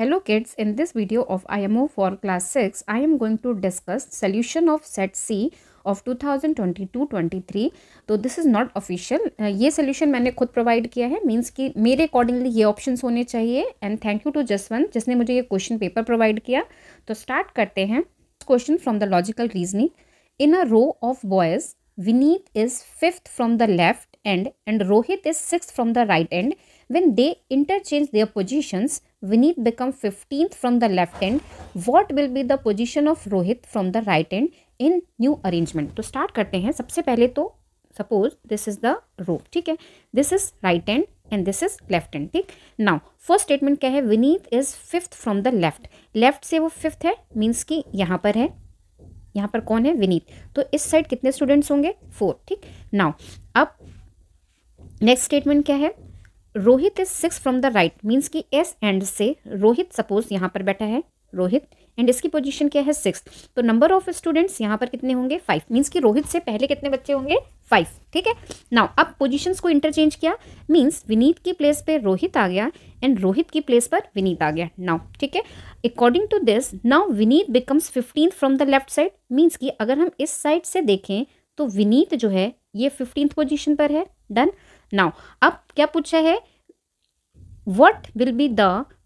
Hello kids in this video of I M O for class six I am going to discuss solution of set C of two thousand twenty two twenty three तो this is not official ये solution मैंने खुद provide किया है means कि मेरे accordingly ये option होने चाहिए and thank you to Jaswant जिसने मुझे ये क्वेश्चन पेपर प्रोवाइड किया तो स्टार्ट करते हैं question from the logical reasoning in a row of boys Vineet is fifth from the left end and Rohit is six from the right end and when इंटरचेंज their पोजिशंस Vineet become 15th from the left end. What will be the position of Rohit from the right end in new arrangement? तो start करते हैं सबसे पहले तो suppose this is the row ठीक है this is right end and this is left hand ठीक now first statement क्या है Vineet is fifth from the left left से वो फिफ्थ है मीन्स कि यहाँ पर है यहाँ पर कौन है विनीत तो इस साइड कितने स्टूडेंट्स होंगे फोर ठीक नाउ अब नेक्स्ट स्टेटमेंट क्या है Rohit is six from the right means कि एस एंड से रोहित सपोज यहाँ पर बैठा है रोहित एंड इसकी पोजीशन क्या है सिक्स तो नंबर ऑफ स्टूडेंट्स यहाँ पर कितने होंगे फाइव मीन्स कि रोहित से पहले कितने बच्चे होंगे फाइव ठीक है नाउ अब पोजीशंस को इंटरचेंज किया मीन्स विनीत की प्लेस पे रोहित आ गया एंड रोहित की प्लेस पर विनीत आ गया नाउ ठीक है according to this now Vineet becomes fifteen from the left side means कि अगर हम इस साइड से देखें तो विनीत जो है ये फिफ्टींथ पोजिशन पर है डन नाउ अब क्या पूछा है what will be the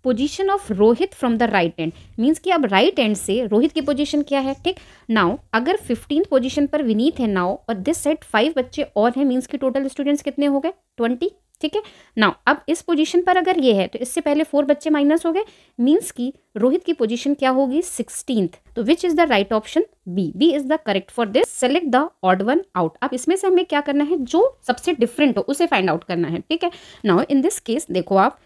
position of Rohit from the right end means कि अब राइट एंड से रोहित की पोजिशन क्या है ठीक नाउ अगर फिफ्टीन पोजिशन पर विनीत है नाउ और दिस सेट फाइव बच्चे और हैं मीन्स कि टोटल स्टूडेंट्स कितने हो गए ट्वेंटी ठीक है नाउ अब इस पोजीशन पर अगर ये है तो इससे पहले फोर बच्चे माइनस हो गए मीन्स की रोहित की पोजीशन क्या होगी सिक्सटीन तो which is the right option B B is the correct for this select the odd one out अब इसमें से हमें क्या करना है जो सबसे डिफरेंट हो उसे फाइंड आउट करना है ठीक है नाउ इन दिस केस देखो आप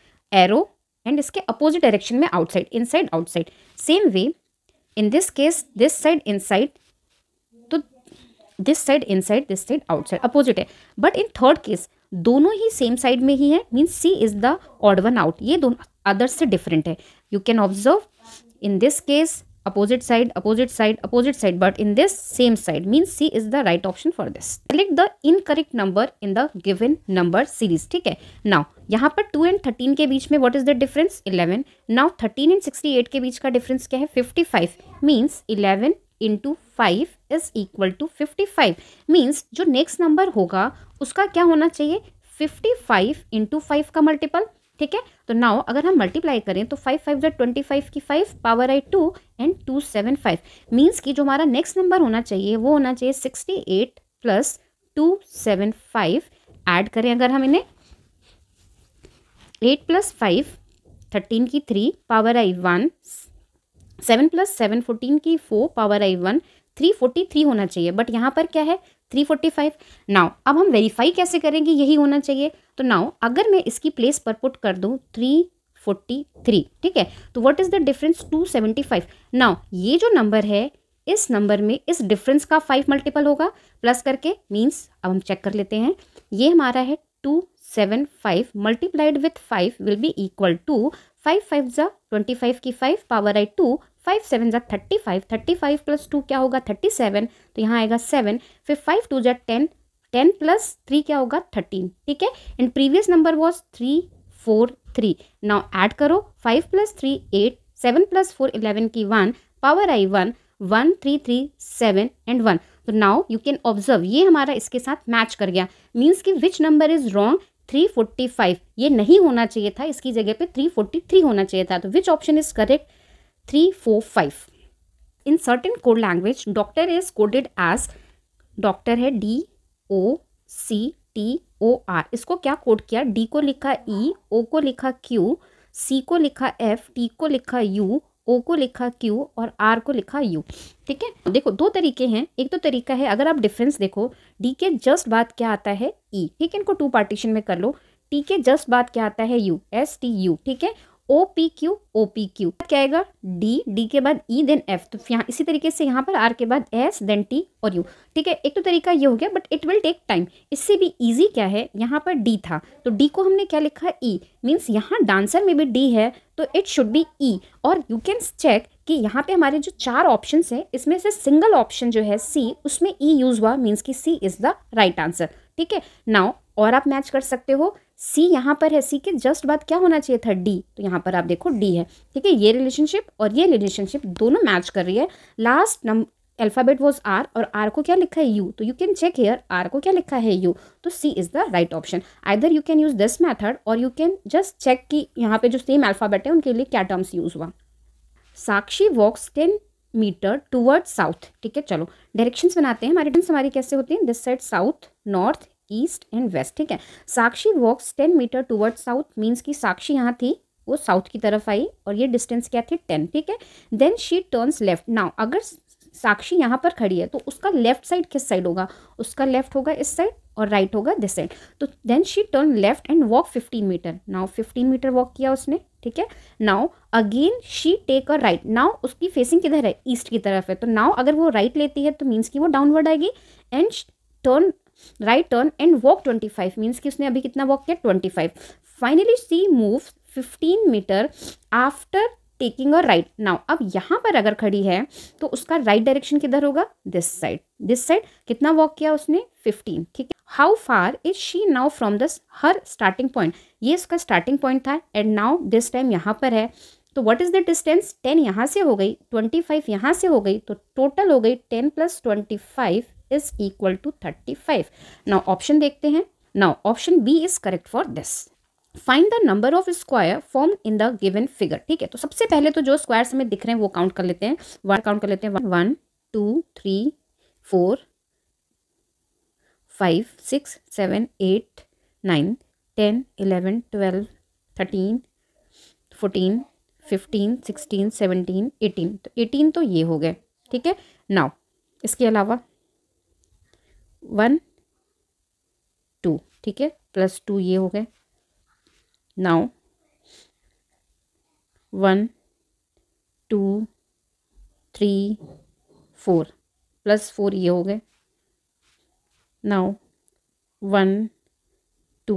एरो एंड इसके अपोजिट डायरेक्शन में outside inside outside same way in this case this side side तो this side side this side outside opposite है बट इन थर्ड केस दोनों ही सेम साइड में ही है means C is the odd one out ये दोनों others से डिफरेंट है you can observe in this case opposite side opposite side opposite side but in this same side means C is the right option for this select the incorrect number in the given number series ठीक है now यहाँ पर to and thirteen के बीच में what is the difference eleven now thirteen and sixty eight के बीच का डिफरेंस क्या है fifty five means eleven into five is equal to fifty five means जो नेक्स्ट नंबर होगा उसका क्या होना चाहिए फिफ्टी फाइव इंटू फाइव का मल्टीपल ठीक है तो नाउ अगर हम मल्टीप्लाई करें तो फाइव फाइव जो ट्वेंटी फाइव की फाइव पावर आई two and two seven five means कि जो हमारा नेक्स्ट नंबर होना चाहिए वो होना चाहिए sixty eight plus two seven five add करें अगर हम इन्हें एट प्लस फाइव थर्टीन की थ्री पावर आई one seven plus seven fourteen की फोर पावर आई वन थ्री फोर्टी थ्री होना चाहिए बट यहाँ पर क्या है थ्री फोर्टी फाइव नाव अब हम वेरीफाई कैसे करेंगे यही होना चाहिए तो नाव अगर मैं इसकी प्लेस पर पुट कर दूँ थ्री फोर्टी थ्री ठीक है तो what is the difference to seventy five now ये जो नंबर है इस नंबर में इस डिफरेंस का फाइव मल्टीपल होगा प्लस करके मीन्स अब हम चेक कर लेते हैं ये हमारा है two seven five multiplied with five will be equal to five five ज़ा ट्वेंटी फाइव की फाइव पावर आई टू फाइव सेवन जै thirty five thirty five plus two क्या होगा थर्टी सेवन तो यहाँ आएगा सेवन फिर फाइव टू जै टेन टेन प्लस थ्री क्या होगा थर्टीन ठीक है and previous number was three four three now add करो five plus three eight seven plus four eleven की वन पावर आई one one three three seven and one तो now you can observe ये हमारा इसके साथ मैच कर गया मीन्स कि which number is wrong three forty five ये नहीं होना चाहिए था इसकी जगह पे थ्री फोर्टी थ्री होना चाहिए था तो which option is correct three, four, five. In certain code language, doctor is coded as doctor है D O C T O R इसको क्या कोड किया डी को लिखा ई e, ओ को लिखा क्यू सी को लिखा एफ टी को लिखा यू ओ को लिखा क्यू और आर को लिखा यू ठीक है देखो दो तरीके हैं एक तो तरीका है अगर आप डिफरेंस देखो डी के जस्ट बाद क्या आता है ई e, ठीक है इनको टू पार्टीशन में कर लो टी के जस्ट बाद क्या आता है यू एस टी यू ठीक है O P Q O P Q क्या आएगा डी डी के बाद ई देन एफ तो यहाँ इसी तरीके से यहाँ पर आर के बाद एस देन टी और यू ठीक है एक तो तरीका ये हो गया but it will take time इससे भी इजी क्या है यहाँ पर डी था तो डी को हमने क्या लिखा ई e। मीन्स यहाँ डांसर में भी डी है तो इट शुड बी ई और यू कैन चेक कि यहाँ पे हमारे जो चार ऑप्शन हैं इसमें से सिंगल ऑप्शन जो है सी उसमें ई e यूज़ हुआ मीन्स की C is the right answer ठीक है नाउ और आप मैच कर सकते हो सी यहाँ पर है सी के जस्ट बाद क्या होना चाहिए था डी तो यहाँ पर आप देखो डी है ठीक है ये रिलेशनशिप और ये रिलेशनशिप दोनों मैच कर रही है last number alphabet was R और आर को क्या लिखा है यू तो you can check here R को क्या लिखा है यू तो C is the right option either you can use this method और यू कैन जस्ट चेक कि यहाँ पे जो सेम अल्फ़ाबेट है उनके लिए क्या टर्म्स यूज़ हुआ Sakshi walks ten metre toward south ठीक है चलो डायरेक्शंस बनाते हैं हमारे डायरेक्शंस हमारी कैसे होती हैं this side south north east and west ठीक है Sakshi walks ten metre toward south means की साक्षी यहाँ थी वो साउथ की तरफ आई और ये डिस्टेंस क्या थी टेन ठीक है then she turns left now अगर साक्षी यहाँ पर खड़ी है तो उसका लेफ्ट साइड किस साइड होगा उसका लेफ्ट होगा इस साइड और राइट होगा दिस साइड तो then she turn left and walk fifteen metre now fifteen metre walk किया उसने ठीक है now again she take a right now उसकी फेसिंग किधर है ईस्ट की तरफ है तो नाउ अगर वो राइट right लेती है तो मीन्स की वो डाउनवर्ड आएगी and turn right turn and walk twenty five means कि उसने अभी कितना वॉक किया twenty five finally she move fifteen metre after taking a right now अब यहाँ पर अगर खड़ी है तो उसका राइट डायरेक्शन किधर होगा दिस साइड दिस साइड कितना वॉक किया उसने फिफ्टीन ठीक है how far is she now from this her starting point ये उसका स्टार्टिंग पॉइंट था एंड नाउ दिस टाइम यहाँ पर है तो what is the distance ten यहाँ से हो गई ट्वेंटी फाइव यहाँ से हो गई तो टोटल हो गई ten plus twenty five is equal to thirty five now option देखते हैं now option B is correct for this find the number of square form in the given figure ठीक है तो सबसे पहले तो जो स्क्वायर हमें दिख रहे हैं वो काउंट कर लेते हैं वन काउंट कर लेते हैं one two three four five six seven eight nine ten eleven twelve thirteen fourteen fifteen sixteen seventeen eighteen तो एटीन तो ये हो गए ठीक है नाउ इसके अलावा वन टू ठीक है प्लस टू ये हो गए now one two three four plus four ये हो गए now one two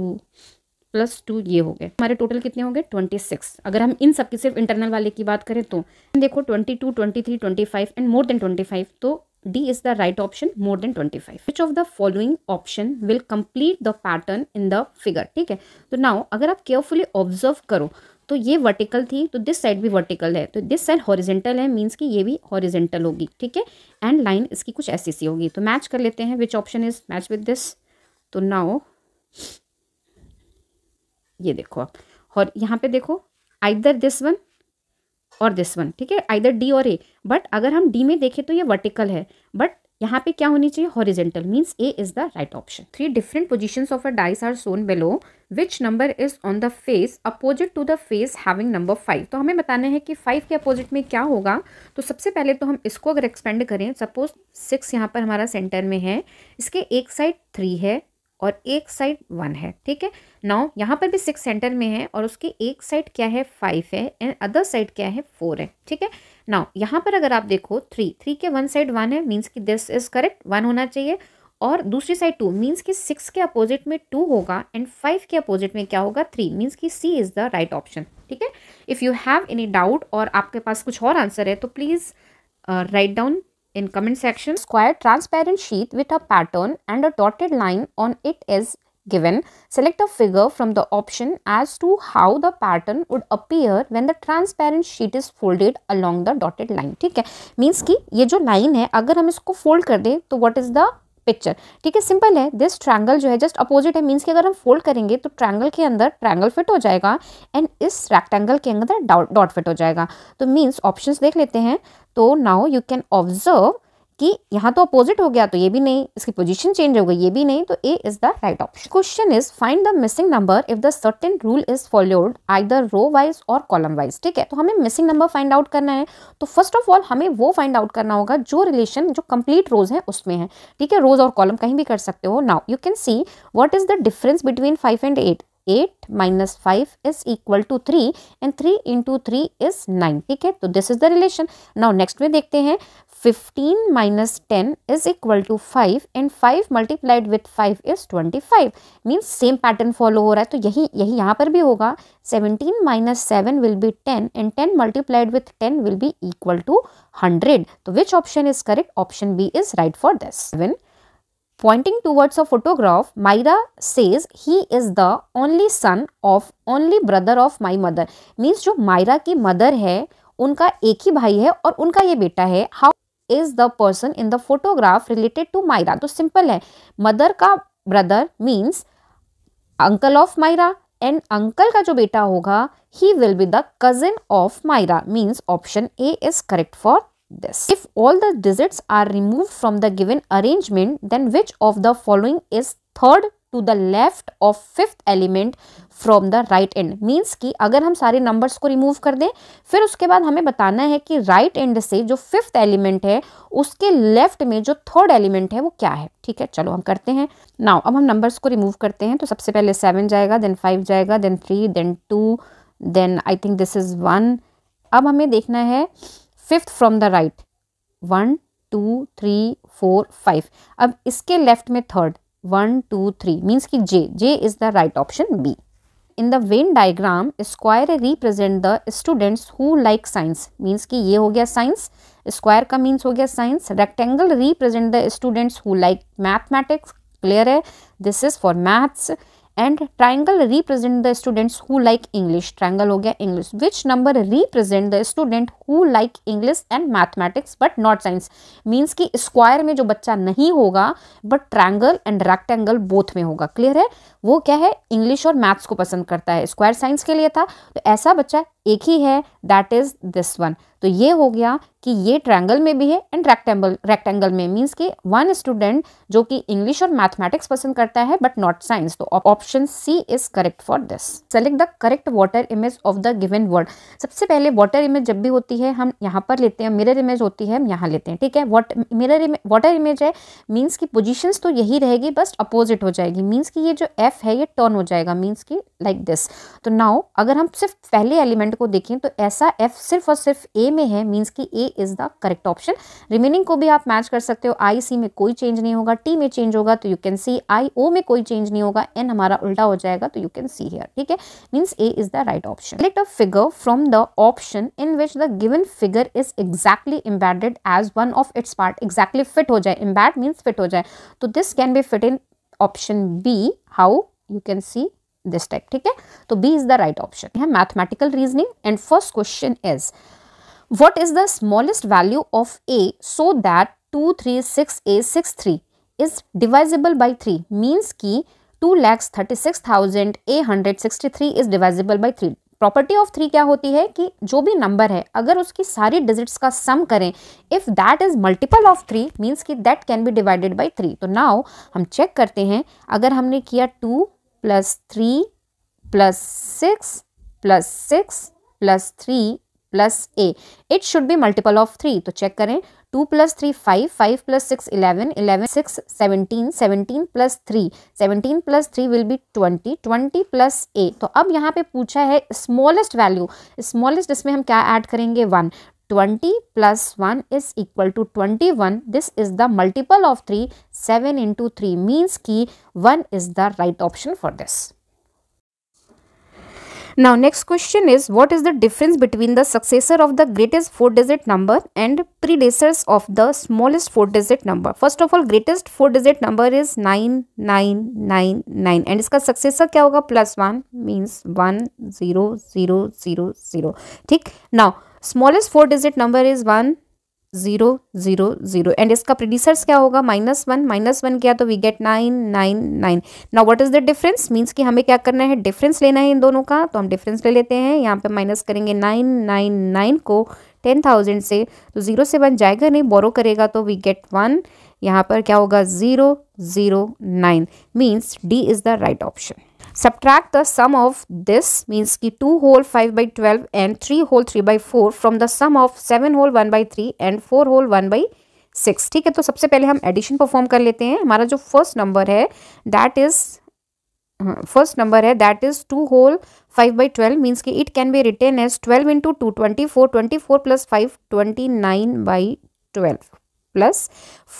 plus two ये हो गए हमारे टोटल कितने हो गए ट्वेंटी सिक्स अगर हम इन सब की सिर्फ इंटरनल वाले की बात करें तो देखो twenty two twenty three twenty five and more than twenty five तो D is the right option more than 25. Which of the following option will complete the pattern in the figure? ठीक है तो now अगर आप carefully observe करो तो ये vertical थी तो दिस साइड भी वर्टिकल है तो दिस साइड हॉरिजेंटल है मीन्स कि ये भी हॉरिजेंटल होगी ठीक है एंड लाइन इसकी कुछ ऐसी सी होगी तो मैच कर लेते हैं which option is match with this तो नाउ ये देखो आप और यहाँ पे देखो आइदर दिस वन और दिस वन ठीक है आइदर डी और ए बट अगर हम डी में देखें तो ये वर्टिकल है बट यहाँ पे क्या होनी चाहिए horizontal means A is the right option three different position of a dice are shown below which number is on the face opposite to the face having number five तो हमें बताना है कि फाइव के अपोजिट में क्या होगा तो सबसे पहले तो हम इसको अगर एक्सपेंड करें सपोज सिक्स यहाँ पर हमारा सेंटर में है इसके एक साइड थ्री है और एक साइड वन है ठीक है नाउ यहाँ पर भी सिक्स सेंटर में है और उसकी एक साइड क्या है फाइव है एंड अदर साइड क्या है फोर है ठीक है नाउ यहाँ पर अगर आप देखो थ्री थ्री के वन साइड वन है मीन्स कि दिस इज करेक्ट वन होना चाहिए और दूसरी साइड टू मीन्स कि सिक्स के अपोजिट में टू होगा एंड फाइव के अपोजिट में क्या होगा थ्री मीन्स कि C is the right option ठीक है if you have any doubt और आपके पास कुछ और आंसर है तो please write down In comment section, square transparent sheet with a pattern and a dotted line on it is given. Select a figure from the option as to how the pattern would appear when the transparent sheet is folded along the dotted line. ठीक है Means कि ये जो line है अगर हम इसको fold कर दें तो what is the पिक्चर ठीक है सिंपल है दिस ट्रैंगल जो है जस्ट अपोजिट है मीन्स कि अगर हम फोल्ड करेंगे तो ट्रैंगल के अंदर ट्रैंगल फिट हो जाएगा एंड इस रेक्टेंगल के अंदर डॉट फिट हो जाएगा तो मीन्स ऑप्शन देख लेते हैं तो नाउ यू कैन ऑब्जर्व इसकी यहाँ तो अपोजिट हो गया तो ये भी नहीं इसकी पोजिशन चेंज हो गई ये भी नहीं तो A is the right option question is find the missing number if the certain rule is followed either row wise और कॉलम वाइज ठीक है तो हमें मिसिंग नंबर फाइंड आउट करना है तो फर्स्ट ऑफ ऑल हमें वो फाइंड आउट करना होगा जो रिलेशन जो कंप्लीट रोज है उसमें है ठीक है रोज और कॉलम कहीं भी कर सकते हो now you can see what is the difference between five and eight eight minus five is equal to three and three into three is nine ठीक है तो this is the relation now next में देखते हैं 15 minus 10 is equal to 5 and 5 multiplied with 5 is 25 means same pattern follow हो रहा है तो यही यही यहाँ पर भी होगा 17 minus 7 will be 10 and 10 multiplied with 10 will be equal to 100 तो which option is correct option B is right for this 7 Pointing towards a photograph, Myra says he is the only son of only brother of my mother. Means जो मायरा की mother है उनका एक ही भाई है और उनका ये बेटा है how is the person in the photograph related to Myra तो सिंपल है मदर का brother means uncle of Myra and uncle का जो बेटा होगा he will be the cousin of Myra means option A is correct for this if all the digits are remove from the given arrangement then which of the following is third to the left of fifth element from the right end means कि अगर हम सारे numbers को remove कर दें फिर उसके बाद हमें बताना है कि राइट right एंड से जो फिफ्थ एलिमेंट है उसके लेफ्ट में जो थर्ड एलिमेंट है वो क्या है ठीक है चलो हम करते हैं नाउ अब हम नंबर्स को रिमूव करते हैं तो सबसे पहले सेवन जाएगा देन फाइव जाएगा then three then two then I think this is one अब हमें देखना है fifth from the right one two three four five अब इसके लेफ्ट में third one two three means कि J J is the right option B in the Venn diagram square represent the students who like science means कि ये हो गया science square का means हो गया science rectangle represent the students who like mathematics clear है this is for maths and triangle represent the students who like English triangle हो गया English which number represent the student who like English and mathematics but not science means कि square में जो बच्चा नहीं होगा but triangle and rectangle both में होगा क्लियर है वो क्या है इंग्लिश और मैथ्स को पसंद करता है स्क्वायर साइंस के लिए था तो ऐसा बच्चा एक ही है दैट इज़ दिस वन तो ये हो गया कि ये ट्रैंगल में भी है एंड रेक्टेंगल रेक्टेंगल में मीन्स कि वन स्टूडेंट जो कि इंग्लिश और मैथमेटिक्स पसंद करता है बट नॉट साइंस तो option C is correct for this select the correct water image of the given word सबसे पहले वाटर इमेज जब भी होती है हम यहाँ पर लेते हैं मिरर इमेज होती है हम यहाँ लेते हैं ठीक है मिरर इमेज वाटर इमेज है मीन्स की पोजिशंस तो यही रहेगी बस अपोजिट हो जाएगी मीन्स की ये जो एफ है ये टर्न हो जाएगा मीन्स की लाइक दिस तो नाउ अगर हम सिर्फ पहले एलिमेंट स्टेटमेंट को देखें तो ऐसा एफ सिर्फ और सिर्फ ए में है मीन्स कि A is the correct option remaining को भी आप मैच कर सकते हो आई सी में कोई चेंज नहीं होगा टी में चेंज होगा तो यू कैन सी आई ओ में कोई चेंज नहीं होगा एन हमारा उल्टा हो जाएगा तो यू कैन सी हेयर ठीक है means A is the right option select a figure from the option in which the given figure is exactly embedded as one of its part exactly fit हो जाए embed means fit हो जाए तो this can be fit in option B how you can see this type ठीक है तो B is the right option है mathematical reasoning and first question is six three is divisible by three means की two lakhs thirty six thousand a hundred sixty three is divisible by three property of three क्या होती है कि जो भी number है अगर उसकी सारी डिजिट्स का सम करें if that is multiple of three means की that can be divided by three तो नाउ हम चेक करते हैं अगर हमने किया two plus three plus six plus six plus three plus A it should be multiple of three तो check करें two plus three five five plus six eleven eleven six seventeen seventeen plus three seventeen plus three will be twenty twenty plus ए तो अब यहाँ पे पूछा है smallest value smallest इसमें हम क्या ऐड करेंगे one 20 plus 1 is equal to 21. This is the multiple of 3. 7 into 3 means key 1 is the right option for this. Now next question is what is the difference between the successor of the greatest 4 digit number and predecessors of the smallest 4 digit number. First of all greatest 4 digit number is 9999 and its successor क्या होगा plus 1 means one zero zero zero zero. ठीक. Now smallest four digit number is one zero zero zero and इसका producers क्या होगा minus one minus one किया तो we get nine nine nine now what is the difference means कि हमें क्या करना है डिफरेंस लेना है इन दोनों का तो हम डिफरेंस ले लेते हैं यहाँ पे माइनस करेंगे नाइन नाइन नाइन को टेन थाउजेंड से तो ज़ीरो से वन जाएगा नहीं बोरो करेगा तो वी गेट वन यहाँ पर क्या होगा zero zero nine means D is the right option Subtract the sum of this means ki 2 whole 5 by 12 and 3 whole 3 by 4 from the sum of 7 whole 1 by 3 and 4 whole 1 by six ठीक है तो सबसे पहले हम addition perform कर लेते हैं हमारा जो फर्स्ट नंबर है दैट इज़ फर्स्ट नंबर है that is two whole five by twelve means कि it can be written as twelve into two twenty four twenty four plus five twenty nine by twelve plus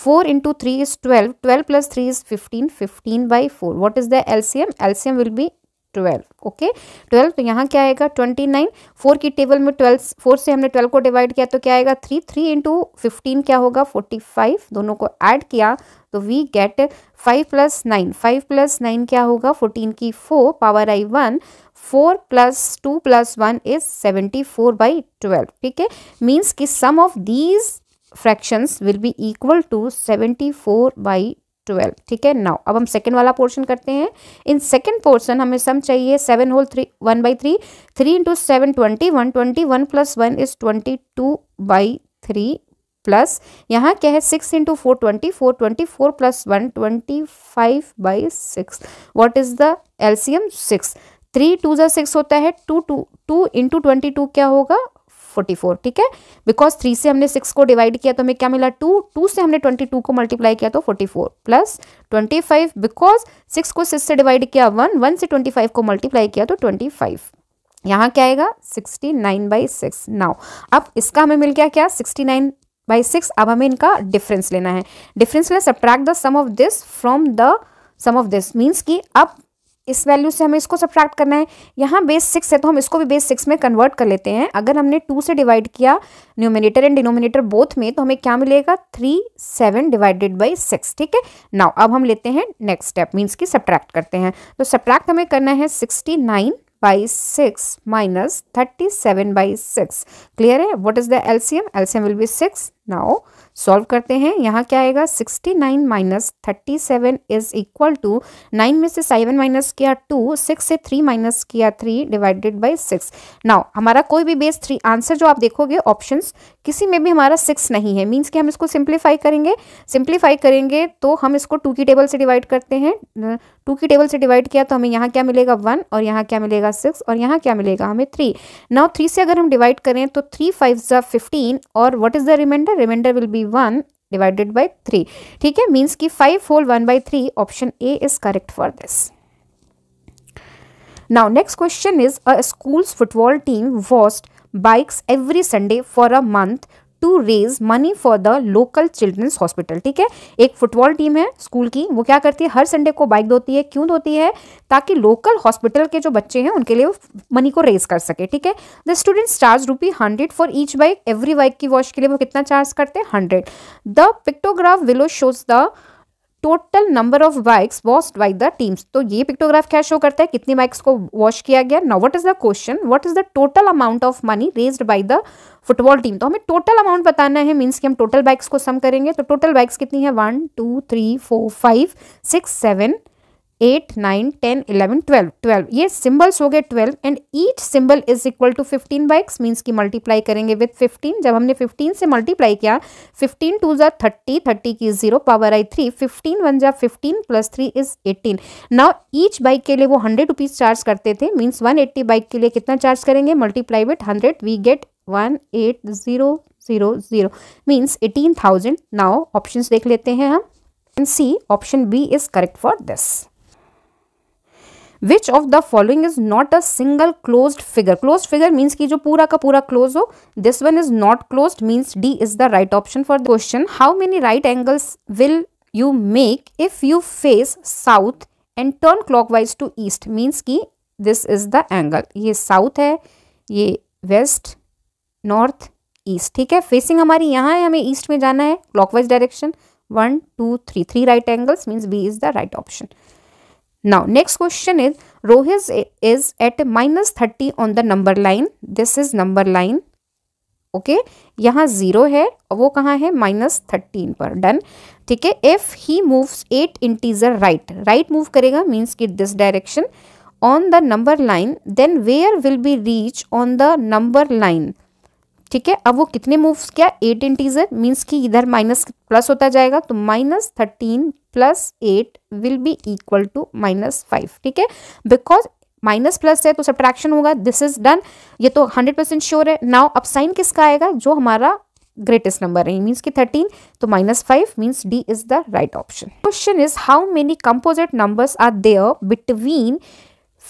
4 into 3 is 12 12 plus 3 is 15 15 by 4 what is the lcm lcm will be 12 okay okay? 12 तो यहाँ क्या आएगा 29 4 की table में 12 4 से हमने 12 को divide किया तो क्या आएगा 3 3 इंटू फिफ्टीन क्या होगा 45 दोनों को ऐड किया तो we get 5 plus nine five plus nine क्या होगा 14 की 4 पावर आई 1 four plus two plus one is seventy four by twelve ठीक है मीन्स कि sum of these fractions will be equal to seventy four by twelve ठीक है now अब हम सेकेंड वाला पोर्शन करते हैं इन सेकेंड पोर्शन हमें सम चाहिए seven whole three one by three three into seven twenty one twenty one plus one is twenty two by three plus यहाँ क्या है six into four twenty four twenty four plus one twenty five by six what is the LCM six three two जो सिक्स होता है two two two into twenty two क्या होगा forty four ठीक है बिकॉज थ्री से हमने सिक्स को डिवाइड किया तो हमें क्या मिला टू टू से हमने ट्वेंटी टू को मल्टीप्लाई किया तो forty four plus twenty five because six को सिक्स से डिवाइड किया वन वन से ट्वेंटी फाइव को मल्टीप्लाई किया तो ट्वेंटी फाइव यहाँ क्या आएगा sixty nine by six now अब इसका हमें मिल गया क्या सिक्सटी नाइन बाई सिक्स अब हमें इनका डिफरेंस लेना है डिफरेंस लेना subtract the sum of this from the sum of this means कि अब इस वैल्यू से हमें इसको सब्ट्रैक्ट करना है यहाँ बेस सिक्स है तो हम इसको भी बेस सिक्स में कन्वर्ट कर लेते हैं अगर हमने टू से डिवाइड किया न्यूमिनेटर एंड डिनोमिनेटर बोथ में तो हमें क्या मिलेगा three seven divided by six ठीक है नाउ अब हम लेते हैं नेक्स्ट स्टेप मीन्स की सब्ट्रैक्ट करते हैं तो सब्ट्रैक्ट हमें करना है sixty nine by six minus thirty seven by six clear है what is the LCM LCM will be six now solve करते हैं यहाँ क्या आएगा 69 nine minus thirty seven is equal to nine में से सेवन माइनस किया टू सिक्स से थ्री माइनस किया three divided by six now हमारा कोई भी बेस थ्री आंसर जो आप देखोगे ऑप्शंस किसी में भी हमारा सिक्स नहीं है मीन्स कि हम इसको सिंप्लीफाई करेंगे सिंप्लीफाई करेंगे तो हम इसको टू की टेबल से डिवाइड करते हैं टू की टेबल से डिवाइड किया तो हमें यहाँ क्या मिलेगा वन और यहाँ क्या मिलेगा सिक्स और यहाँ क्या मिलेगा हमें थ्री नाउ थ्री से अगर हम डिवाइड करें तो थ्री फाइव ज़ा फिफ्टीन और वट इज़ द रिमाइंडर है remainder will be one divided by three ठीक है मीन्स कि five whole one by three option A is correct for this now next question is a school's football team lost bikes every sunday for a month to raise money for the local children's hospital ठीक है एक football team है school की वो क्या करती है हर Sunday को बाइक धोती है क्यों धोती है ताकि लोकल हॉस्पिटल के जो बच्चे हैं उनके लिए मनी को रेज कर सके ठीक है the student charge rupee hundred for each bike every bike की वॉश के लिए वो कितना चार्ज करते हैं hundred the pictograph below shows the total number of bikes washed by the teams तो ये पिक्टोग्राफ क्या शो करता है कितनी बाइक्स को वॉश किया गया now what is the question what is the total amount of money raise by the football team तो हमें टोटल अमाउंट बताना है मीन्स कि हम टोटल बाइक्स को सम करेंगे तो टोटल बाइक्स कितनी है one two three four five six seven eight nine ten eleven twelve twelve ये सिंबल्स हो गए twelve and each symbol is equal to fifteen by X means की मल्टीप्लाई करेंगे विथ फिफ्टीन जब हमने फिफ्टीन से मल्टीप्लाई किया फिफ्टीन टू ज़ा थर्टी थर्टी की जीरो पावर आई थ्री फिफ्टीन वन ज़ा fifteen plus three is eighteen now each bike के लिए वो हंड्रेड रुपीज़ चार्ज करते थे मीन्स वन एट्टी बाइक के लिए कितना चार्ज करेंगे multiply with hundred we get one eight zero zero zero means eighteen thousand now option देख लेते हैं हम and C option B is correct for this which of the following is not a single close figure close figure means की जो पूरा का पूरा close हो this one is not close means D is the right option for the question how many right angles will you make if you face south and turn clockwise to east means की this is the angle ये south है ये west north east ठीक है facing हमारी यहाँ है हमें ईस्ट में जाना है clockwise direction one two three three right angles means B is the right option Now next question is Rohit is at minus 30 on the number line. This is number line. Okay okay? यहाँ zero है वो कहाँ है minus thirteen पर done ठीक है if he moves eight integer right right move करेगा means कि this direction on the number line then where will be reach on the number line ठीक है अब वो कितने मूव्स किया एट इंटीजर मीन्स कि इधर माइनस प्लस होता जाएगा तो minus thirteen plus eight will be equal to minus five ठीक है बिकॉज माइनस प्लस है तो सब्ट्रैक्शन होगा दिस इज डन ये तो हंड्रेड परसेंट श्योर है नाउ अब साइन किसका आएगा जो हमारा ग्रेटेस्ट नंबर है मीन्स कि थर्टीन तो minus five means D is the right option question is how many composite numbers are there between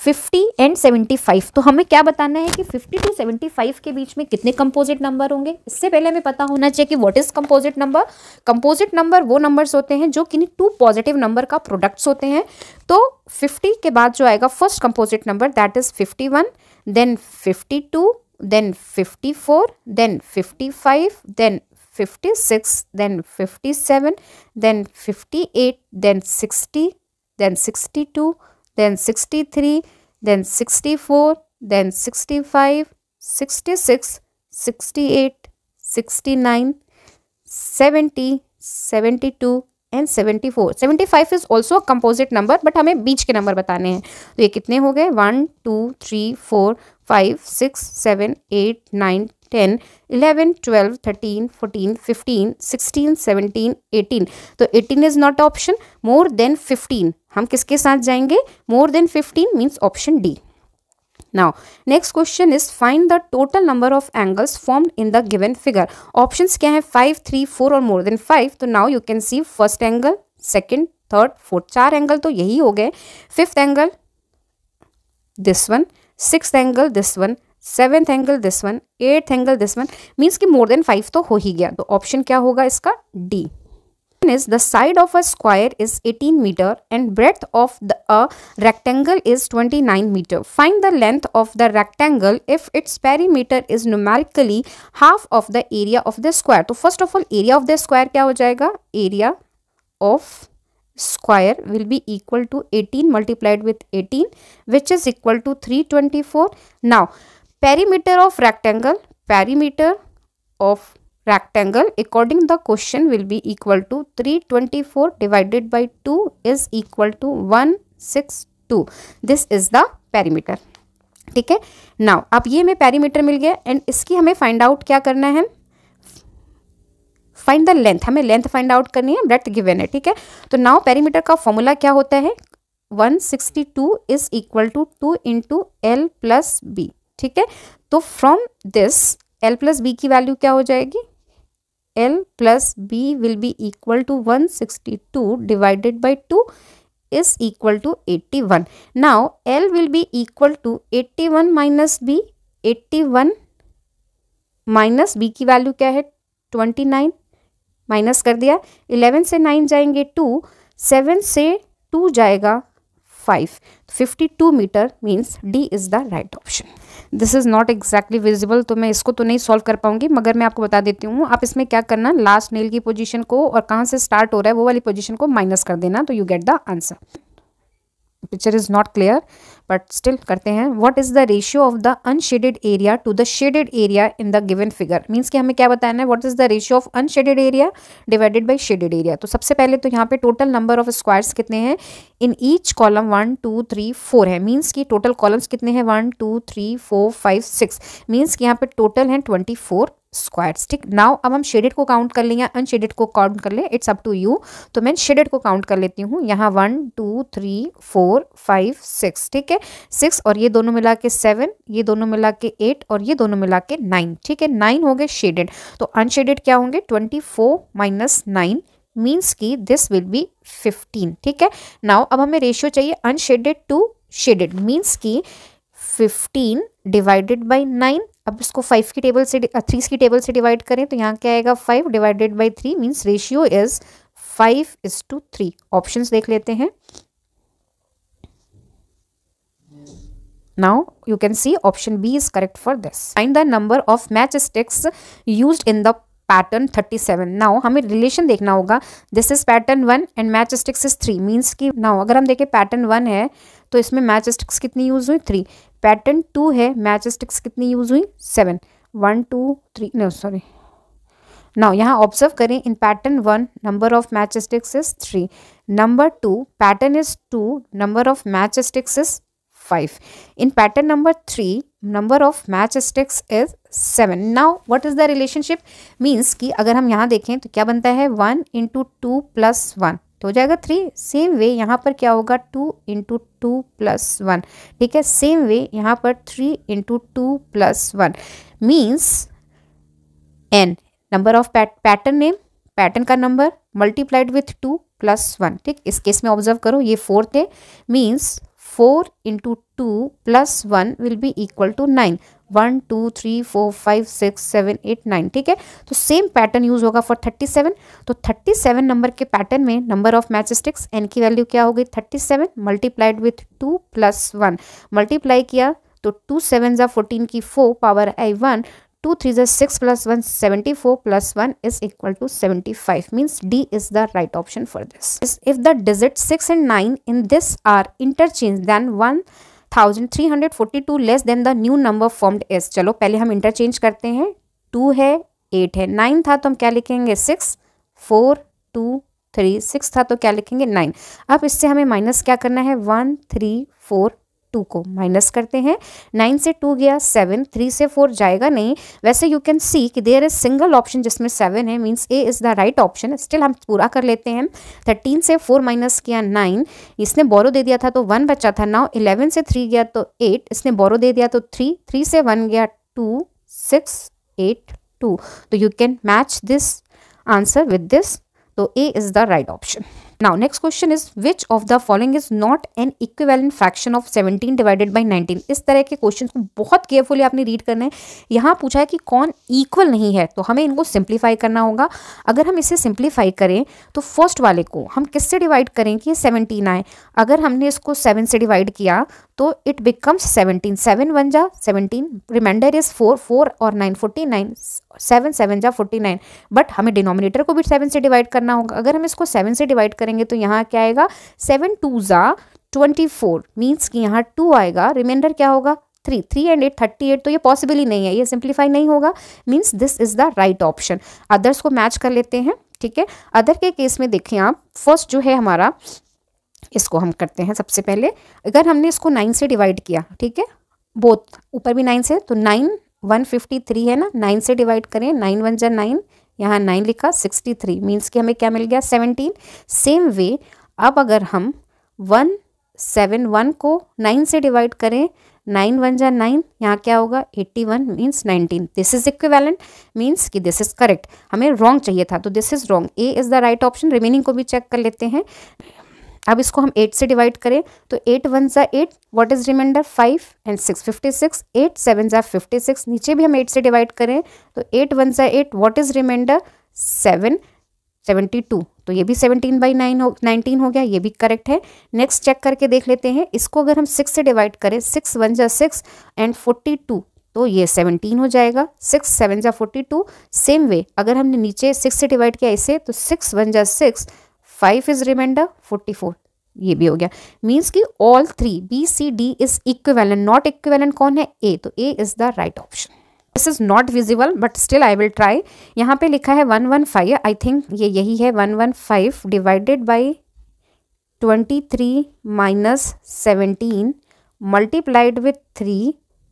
fifty and seventy five तो हमें क्या बताना है कि फिफ्टी टू सेवेंटी फाइव के बीच में कितने कंपोजिट नंबर होंगे इससे पहले हमें पता होना चाहिए कि what is composite number composite number वो नंबर होते हैं जो किन्हीं टू पॉजिटिव नंबर का प्रोडक्ट होते हैं तो फिफ्टी के बाद जो आएगा first composite number that is fifty one then fifty two then fifty four then fifty five then fifty six then fifty seven then fifty eight then sixty then sixty two then 63, then 64, then 65, 66, 68, 69, 70, 72 and 74. 75 is also composite number but हमें बीच के number बताने हैं तो ये कितने हो गए one two three four five six seven eight nine ten eleven twelve thirteen fourteen fifteen sixteen seventeen eighteen तो eighteen is not option more than fifteen हम किसके साथ जाएंगे more than fifteen means option D now next question is find the total number of angles form in the given figure option क्या है five three four और more than five तो now you can C first angle second third fourth चार angle तो यही हो गए fifth angle this one six angle this one seventh angle this one eighth angle this one means कि more than five तो हो ही गया तो ऑप्शन क्या होगा इसका D is the side of a square is 18 metre and breadth of the rectangle is 29 metre find the length of the rectangle if its perimeter is numerically half of the area of the square तो first of all area of the square क्या हो जाएगा area of square will be equal to eighteen multiplied with 18 which is equal to 324 now perimeter of rectangle perimeter of rectangle according the question will be equal to 324 divided by 2 is equal to 162 this is the perimeter ठीक है now अब ये हमें perimeter मिल गया and इसकी हमें find out क्या करना है फाइंड द लेंथ हमें लेंथ फाइंड आउट करनी है ब्रेथ गिवन है ठीक है तो नाउ पैरीमीटर का फॉर्मूला क्या होता है 162 sixty two is equal to two into L plus B ठीक है तो from this L plus B की वैल्यू क्या हो जाएगी L plus B will be equal to one sixty two divided by two is equal eighty one now L will be equal to eighty one minus B eighty one minus B की value क्या है twenty nine minus कर दिया eleven से nine जाएंगे two seven से two जाएगा five fifty two metre means D is the right option this is not exactly visible तो मैं इसको तो नहीं सॉल्व कर पाऊंगी मगर मैं आपको बता देती हूँ आप इसमें क्या करना लास्ट नेल की पोजीशन को और कहाँ से स्टार्ट हो रहा है वो वाली पोजीशन को माइनस कर देना तो you get the answer picture is not clear but still करते हैं what is the ratio of the unshaded area to the shaded area in the given figure means कि हमें क्या बताना है what is the ratio of unshaded area divided by shaded area तो सबसे पहले तो यहाँ पे टोटल नंबर ऑफ स्क्वायर्स कितने हैं in each column one two three four है मीन्स कि टोटल कॉलम्स कितने हैं one two three four five six means कि यहाँ पे टोटल हैं ट्वेंटी फोर स्क्वायर्स ठीक नाउ अब हम शेडेड को काउंट कर लें या अनशेडेड को काउंट कर लें इट्स अप टू यू तो मैं शेडेड को काउंट कर लेती हूँ यहाँ one two three four five six ठीक है सिक्स और ये दोनों मिला के सेवन ये दोनों मिला के एट और ये दोनों मिला के नाइन ठीक है नाइन हो गए शेडेड तो अनशेडेड क्या होंगे twenty four minus nine means की दिस विल बी फिफ्टीन ठीक है नाउ अब हमें रेशियो चाहिए अनशेडेड टू शेडेड मीन्स की फिफ्टीन डिवाइडेड बाई नाइन अब इसको फाइव की टेबल से थ्री की टेबल से डिवाइड करें तो यहाँ क्या आएगा five divided by three means ratio is five is to three option देख लेते हैं Now you can see option B is correct for this. Find the number of matchsticks used in the pattern 37 Now हमें relation देखना होगा This is pattern one and matchsticks is three Means कि now अगर हम देखें pattern one है तो इसमें मैच स्टिक्स कितनी यूज हुई थ्री पैटर्न टू है मैच स्टिक्स कितनी यूज़ हुई seven one two three no sorry now यहाँ ऑब्जर्व करें in pattern one number of matchsticks is three number two pattern is two number of matchsticks is five in pattern number three number of matchsticks is seven now what is the relationship means कि अगर हम यहाँ देखें तो क्या बनता है one into two plus one तो हो जाएगा थ्री सेम वे यहाँ पर क्या होगा two into two plus one ठीक है सेम वे यहाँ पर three into two plus one means N number of pattern name pattern का number multiplied with two plus one ठीक इस केस में ऑब्जर्व करो ये फोर्थ है means four into two plus one will be equal to nine one two three four five six seven eight nine ठीक है तो सेम पैटर्न यूज होगा फॉर थर्टी सेवन तो थर्टी सेवन नंबर के pattern में number of matchsticks N की value क्या होगी thirty seven multiplied with two plus one multiply किया तो टू सेवन ज़ा फोर्टीन की फोर पावर आई वन टू थ्री ज़ा six plus one seventy four plus one is equal to seventy five means D is the right option for this if the digit six and nine in this are interchange then one thousand three hundred forty two less than the new number formed as चलो पहले हम interchange करते हैं to है eight है nine था तो हम क्या लिखेंगे six four two three six था तो क्या लिखेंगे नाइन अब इससे हमें माइनस क्या करना है वन थ्री फोर टू को माइनस करते हैं नाइन से टू गया सेवन थ्री से फोर जाएगा नहीं वैसे यू कैन सी कि देयर इज सिंगल ऑप्शन जिसमें सेवन है means A is the right option still हम पूरा कर लेते हैं थर्टीन से फोर माइनस किया नाइन इसने बोरो दे दिया था तो वन बचा था नाउ इलेवन से थ्री गया तो एट इसने बोरो दे दिया तो थ्री थ्री से वन गया टू सिक्स एट टू तो you can match this answer with this तो A is the right option Now next question is which of the following is not an equivalent fraction of 17 divided by 19 इस तरह के question को बहुत carefully आपने read करना है यहाँ पूछा है कि कौन इक्वल नहीं है तो हमें इनको सिंप्लीफाई करना होगा अगर हम इसे सिंप्लीफाई करें तो फर्स्ट वाले को हम किससे डिवाइड करें कि ये 17 आए अगर हमने इसको 7 से डिवाइड किया तो इट बिकम्स 17 सेवन वन जा seventeen remainder is four four और nine forty nine seven seven जा फोर्टी नाइन बट हमें डिनोमिनेटर को भी सेवन से डिवाइड करना होगा अगर हम इसको सेवन से डिवाइड करेंगे तो यहाँ क्या आएगा सेवन टू ज़ा ट्वेंटी फोर मीन्स कि यहाँ टू आएगा रिमाइंडर क्या होगा three three and eight thirty eight तो ये पॉसिबल ही नहीं है ये सिंप्लीफाई नहीं होगा means this is the right option others को मैच कर लेते हैं ठीक है अदर के केस में देखें आप फर्स्ट जो है हमारा इसको हम करते हैं सबसे पहले अगर हमने इसको नाइन से डिवाइड किया ठीक है बोथ ऊपर भी नाइन से तो नाइन वन फिफ्टी थ्री है ना नाइन से डिवाइड करें नाइन वन जा नाइन यहाँ नाइन लिखा सिक्सटी थ्री मीन्स कि हमें क्या मिल गया सेवनटीन सेम वे अब अगर हम वन सेवन वन को नाइन से डिवाइड करें नाइन वन जा नाइन यहाँ क्या होगा eighty one means nineteen this is equivalent means कि दिस इज करेक्ट हमें रॉन्ग चाहिए था तो this is wrong A is the right option remaining को भी चेक कर लेते हैं अब इसको हम एट से डिवाइड करें तो एट वन ज़ा eight what is remainder five and six fifty six eight seven ज़ा फिफ्टी सिक्स नीचे भी हम एट से डिवाइड करें तो एट वन ज़ा eight what is remainder seven seventy two तो ये भी सेवनटीन बाई नाइन हो नाइनटीन हो गया ये भी करेक्ट है नेक्स्ट चेक करके देख लेते हैं इसको अगर हम सिक्स से डिवाइड करें सिक्स वन ज़ा सिक्स एंड फोर्टी टू तो ये सेवनटीन हो जाएगा सिक्स सेवन ज़ा फोर्टी टू सेम वे अगर हमने नीचे सिक्स से डिवाइड किया इसे तो सिक्स वन ज़ा six five is remainder forty four ये भी हो गया मीन्स कि all three B C D is equivalent not equivalent कौन है ए तो A is the right option this is not visible but still I will try यहाँ पे लिखा है one one five I think ये यही है one one five divided by twenty three minus seventeen multiplied with three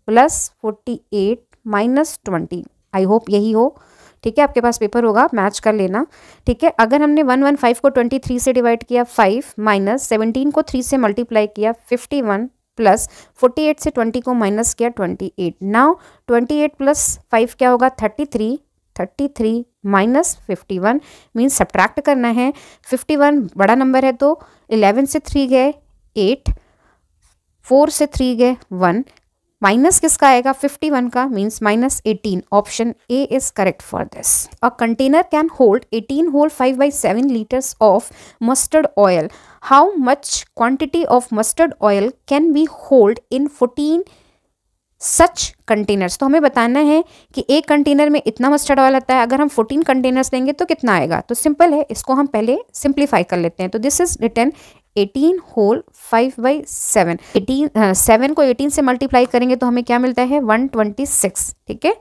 plus forty eight minus twenty I hope यही हो ठीक है आपके पास पेपर होगा आप मैच कर लेना ठीक है अगर हमने वन वन फाइव को ट्वेंटी थ्री से डिवाइड किया फाइव माइनस सेवनटीन को थ्री से मल्टीप्लाई किया fifty one plus forty eight से ट्वेंटी को माइनस किया twenty eight now twenty eight plus five क्या होगा thirty three thirty three minus fifty one means subtract करना है फिफ्टी वन बड़ा नंबर है तो इलेवन से थ्री गए एट फोर से थ्री गए वन माइनस किसका आएगा 51 का means minus eighteen option A is correct for this a container can hold 18 whole 5 by seven litres of mustard oil how much quantity of mustard oil can be hold in 14 such containers तो हमें बताना है कि एक container में इतना mustard oil आता है अगर हम 14 कंटेनर्स लेंगे तो कितना आएगा तो सिंपल है इसको हम पहले सिंप्लीफाई कर लेते हैं तो this is return 18 whole 5 by seven eighteen seven को 18 से मल्टीप्लाई करेंगे तो हमें क्या मिलता है 126 ठीक है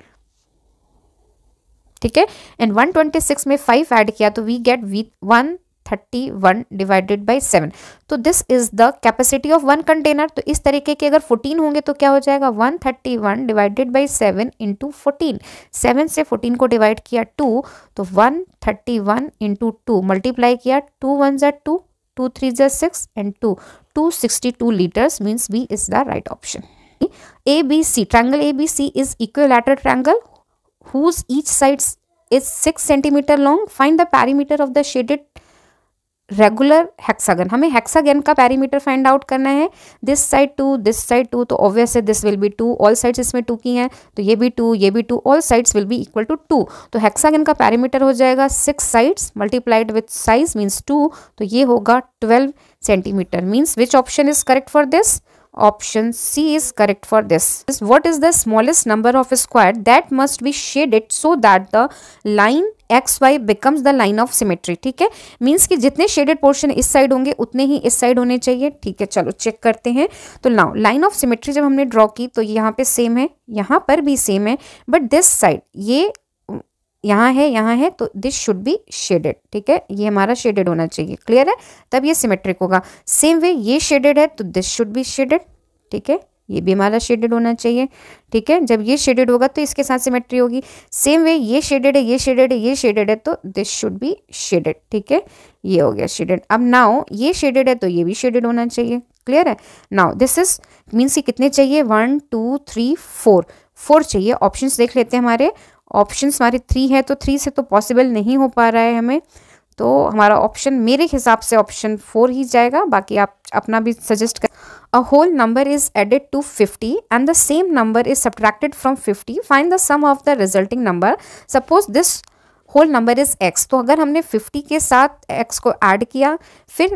ठीक है एंड 126 में 5 ऐड किया तो we get we one thirty one divided by seven तो this is the capacity of one container तो इस तरीके के अगर फोर्टीन होंगे तो क्या हो जाएगा one thirty one divided by seven into fourteen seven से फोर्टीन को डिवाइड किया टू तो one thirty one into two multiply किया टू वन जै टू टू थ्री जै six and two two sixty two litres means B is the right option A B C triangle A B C is equilateral triangle whose each side is six centimetre long find the perimeter of the shaded regular hexagon हमें hexagon का perimeter find out करना है this side two this side two तो obvious है this will be two all sides इसमें two की हैं तो ये भी टू ये भी two all sides will be equal to two तो हेक्सागन का पैरीमीटर हो जाएगा six sides multiplied with size means two तो ये होगा twelve centimetre means which option is correct for this C is correct for this this. Is the smallest number of square that must be shade it so that the line X Y becomes the line of symmetry ठीक है means कि जितने shaded portion इस side होंगे उतने ही इस side होने चाहिए ठीक है चलो चेक करते हैं तो नाउ लाइन ऑफ सिमेट्री जब हमने ड्रॉ की तो यहाँ पे सेम है यहाँ पर भी सेम है बट दिस साइड ये यहाँ है यहाँ है तो दिस शुड बी शेडेड ठीक है ये हमारा शेडेड होना चाहिए क्लियर है तब ये सिमेट्रिक होगा सेम वे ये शेडेड है तो दिस शुड बी शेडेड ठीक है ये भी हमारा शेडेड होना चाहिए ठीक है जब ये शेडेड होगा तो इसके साथ सिमेट्री होगी सेम वे ये शेडेड है ये शेडेड है ये शेडेड है तो दिस शुड बी शेडेड ठीक है ये हो गया शेडेड अब नाउ ये शेडेड है तो ये भी शेडेड होना चाहिए क्लियर है नाउ दिस इज मीन्स ये कितने चाहिए one two three four four चाहिए ऑप्शन देख लेते हैं हमारे ऑप्शन हमारे थ्री है तो थ्री से तो पॉसिबल नहीं हो पा रहा है हमें तो हमारा ऑप्शन मेरे हिसाब से ऑप्शन फोर ही जाएगा बाकी आप अपना भी सजेस्ट कर a whole number is added to 50 and the same number is subtracted from 50 find the sum of the resulting number suppose this whole number is X तो अगर हमने 50 के साथ एक्स को ऐड किया फिर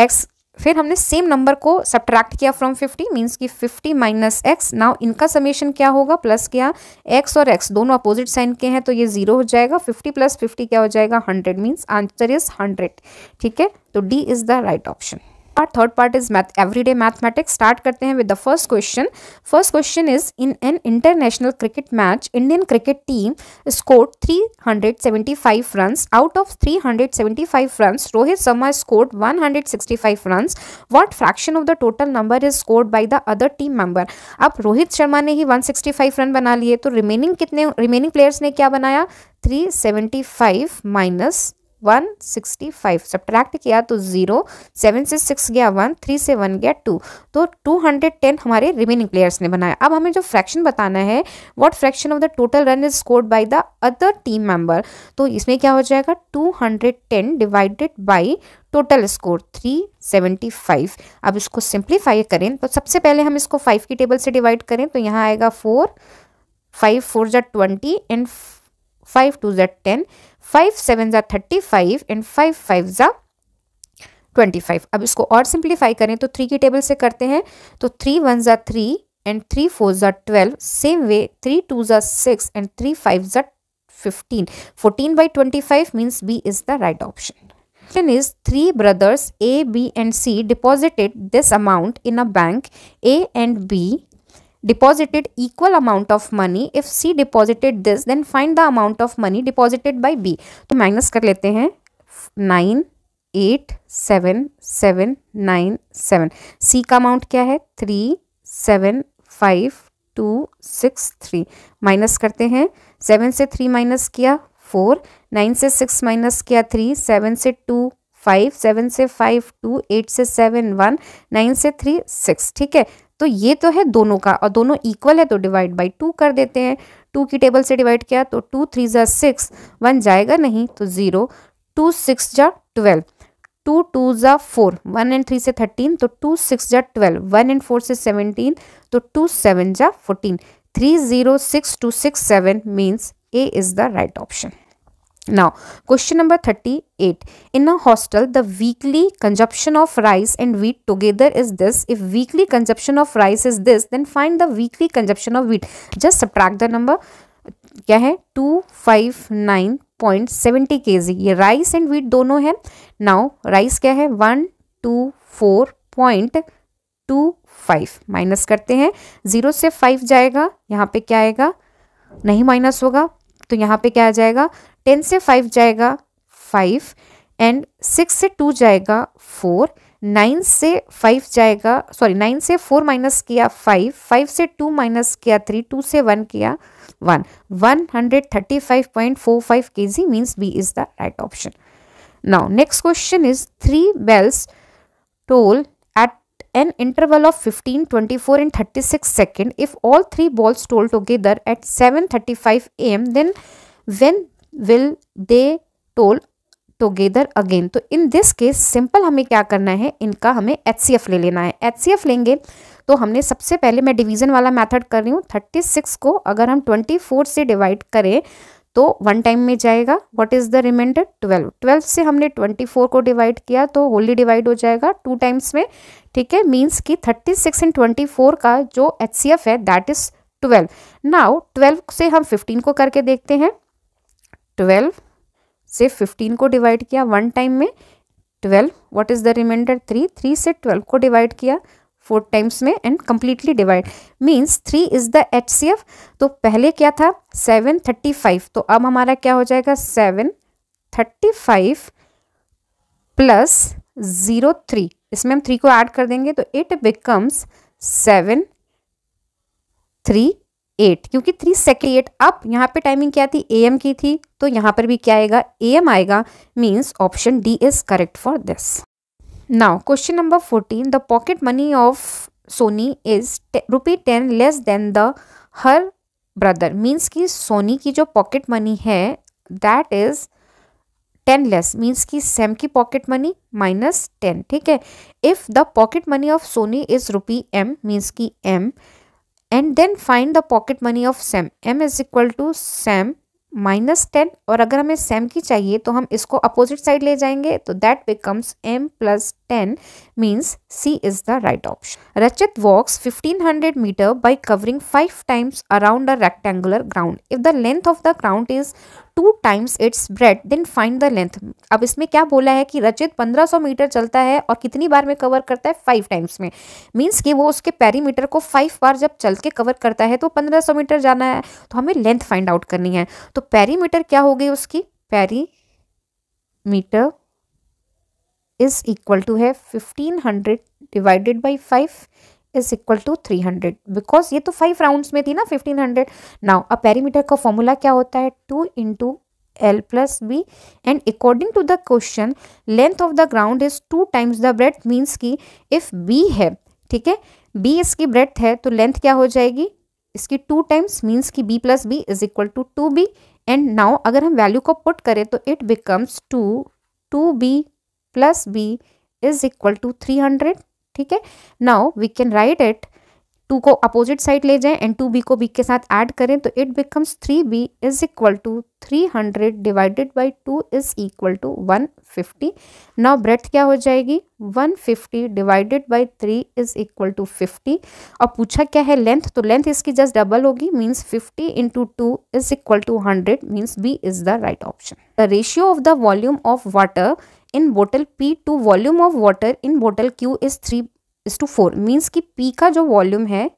एक्स फिर हमने सेम नंबर को सब्ट्रैक्ट किया फ्रॉम 50 मींस कि 50 माइनस एक्स नाउ इनका समेशन क्या होगा प्लस क्या एक्स और एक्स दोनों अपोजिट साइन के हैं तो ये जीरो हो जाएगा 50 प्लस 50 क्या हो जाएगा 100 मींस आंसर इज 100 ठीक है तो D is the right option third part is math everyday mathematics start करते हैं with the first question first question is in an international cricket match Indian cricket team score 375 runs out of 375 runs Rohit Sharma scored 165 runs what fraction of the total number is scored by the other team member अब रोहित शर्मा ने ही 165 run बना लिए तो remaining कितने remaining players ने क्या बनाया 375 minus one sixty five subtract किया तो ज़ीरो सेवन से सिक्स गया वन थ्री से वन गया टू तो टू हंड्रेड टेन हमारे रिमेनिंग प्लेयर्स ने बनाया अब हमें जो फ्रैक्शन बताना है what fraction of the total run is scored by the other team member तो इसमें क्या हो जाएगा two hundred ten divided by total score three seventy five अब इसको सिंप्लीफाई करें तो सबसे पहले हम इसको फाइव की टेबल से डिवाइड करें तो यहाँ आएगा फोर फाइव फोर ज़ा ट्वेंटी एंड फाइव टू ज़ा टेन फाइव सेवन ज़ा thirty five and five five ज़ा ट्वेंटी फाइव अब इसको और सिंप्लीफाई करें तो थ्री की टेबल से करते हैं तो थ्री वन ज़ा थ्री एंड थ्री फोर ज़ा twelve same way three two ज़ा सिक्स एंड थ्री फाइव ज़ा fifteen fourteen by twenty five means B is the right option question is three brothers A B and C deposited this amount in a bank A and B deposited equal amount of money if C deposited this then find the amount of money deposited by B तो minus कर लेते हैं nine eight seven seven nine seven C का amount क्या है three seven five two six three minus करते हैं seven से थ्री माइनस किया फोर नाइन से सिक्स माइनस किया थ्री सेवन से टू फाइव सेवन से फाइव टू एट से सेवन वन नाइन से थ्री सिक्स ठीक है तो ये तो है दोनों का और दोनों इक्वल है तो डिवाइड बाई टू कर देते हैं टू की टेबल से डिवाइड किया तो टू थ्री ज़ा सिक्स वन जाएगा नहीं तो ज़ीरो टू सिक्स ज़ा ट्वेल्व टू टू ज़ा फोर वन एंड थ्री से थर्टीन तो टू सिक्स ज़ा ट्वेल्व वन एंड फोर से सेवनटीन तो टू सेवन ज़ा fourteen three zero six two six seven means A is the right option Now, question number 38. In a hostel, the weekly consumption of rice and wheat together is this. If weekly consumption of rice is this, then find the weekly consumption of wheat. Just subtract the number. क्या है two five nine point seventy K G ये rice and wheat दोनों है now rice क्या है one two four point two five minus करते हैं zero से फाइव जाएगा यहाँ पे क्या आएगा नहीं माइनस होगा तो यहाँ पे क्या आ जाएगा टेन से फाइव जाएगा फाइव एंड सिक्स से टू जाएगा फोर नाइन से फाइव जाएगा सॉरी नाइन से फोर माइनस किया फाइव फाइव से टू माइनस किया थ्री टू से वन किया one one hundred thirty five point four five K G means B is the right option now next question is three bells toll at four and thirty six second if all three balls toll together at seven thirty five A M then when will they toll together again तो in this case simple हमें क्या करना है इनका हमें H C ले लेना है एच सी एफ लेंगे तो हमने सबसे पहले मैं डिवीज़न वाला मेथड कर रही हूँ थर्टी सिक्स को अगर हम ट्वेंटी फोर से डिवाइड करें तो वन टाइम में जाएगा what is the reminder twelve twelve से हमने ट्वेंटी फोर को डिवाइड किया तो होली डिवाइड हो जाएगा टू टाइम्स में ठीक है मीन्स कि thirty six and twenty four का जो एच सी एफ है that is twelve now twelve से हम फिफ्टीन को करके देखते हैं ट्वेल्व से फिफ्टीन को डिवाइड किया वन टाइम में twelve what is the reminder three three से ट्वेल्व को डिवाइड किया फोर टाइम्स में and completely divide means three is the H C F तो पहले क्या था सेवन थर्टी फाइव तो अब हमारा क्या हो जाएगा seven thirty five plus zero three इसमें हम थ्री को ऐड कर देंगे तो it becomes seven three eight क्योंकि थ्री सेकेंड एट अब यहाँ पे टाइमिंग क्या थी ए की थी तो यहाँ पर भी क्या आएगा ए एम आएगा means option D is correct for this now question number fourteen the pocket money of Soni is rupee ten less than the her brother means की सोनी की जो पॉकेट मनी है that is ten less means की Sam की pocket money minus ten ठीक है if the pocket money of Soni is rupee M means की M and then find the pocket money of Sam M is equal to Sam minus ten और अगर हमें same की चाहिए तो हम इसको अपोजिट साइड ले जाएंगे तो that becomes M plus 10 means C is the right option. Rachit walks 1500 meter by covering 5 times around a rectangular ground. If the length of the ground is two times its breadth then find the length अब इसमें क्या बोला है कि रचित 1500 metre चलता है और कितनी बार में कवर करता है फाइव टाइम्स में मीन्स कि वो उसके पैरीमीटर को फाइव बार जब चल के कवर करता है तो 1500 मीटर जाना है तो हमें लेंथ फाइंड आउट करनी है तो पैरीमीटर क्या होगी उसकी perimeter is equal to है fifteen hundred divided by five is equal to three hundred because ये तो फाइव राउंड्स में थी ना फिफ्टीन हंड्रेड नाउ अब पेरीमीटर का फॉर्मूला क्या होता है two into L plus B and according to the question length of the ground is two times the breadth means की इफ बी है ठीक है बी इसकी ब्रेथ है तो लेंथ क्या हो जाएगी इसकी टू टाइम्स मीन्स की B plus B is equal to two B and now अगर हम वैल्यू को पुट करें तो it becomes two two B plus B is equal to three hundred ठीक है now we can write it two को opposite side ले जाएं एंड टू बी को बी के साथ ऐड करें तो it becomes three B is equal to three hundred divided by two is equal to one fifty now breadth क्या हो जाएगी one fifty divided by three is equal to fifty और पूछा क्या है लेंथ तो लेंथ इसकी जस्ट डबल होगी means fifty into two is equal to hundred means B is the right option the ratio of the volume of water in bottle P to volume of water in bottle Q is three is to four means कि P का जो volume है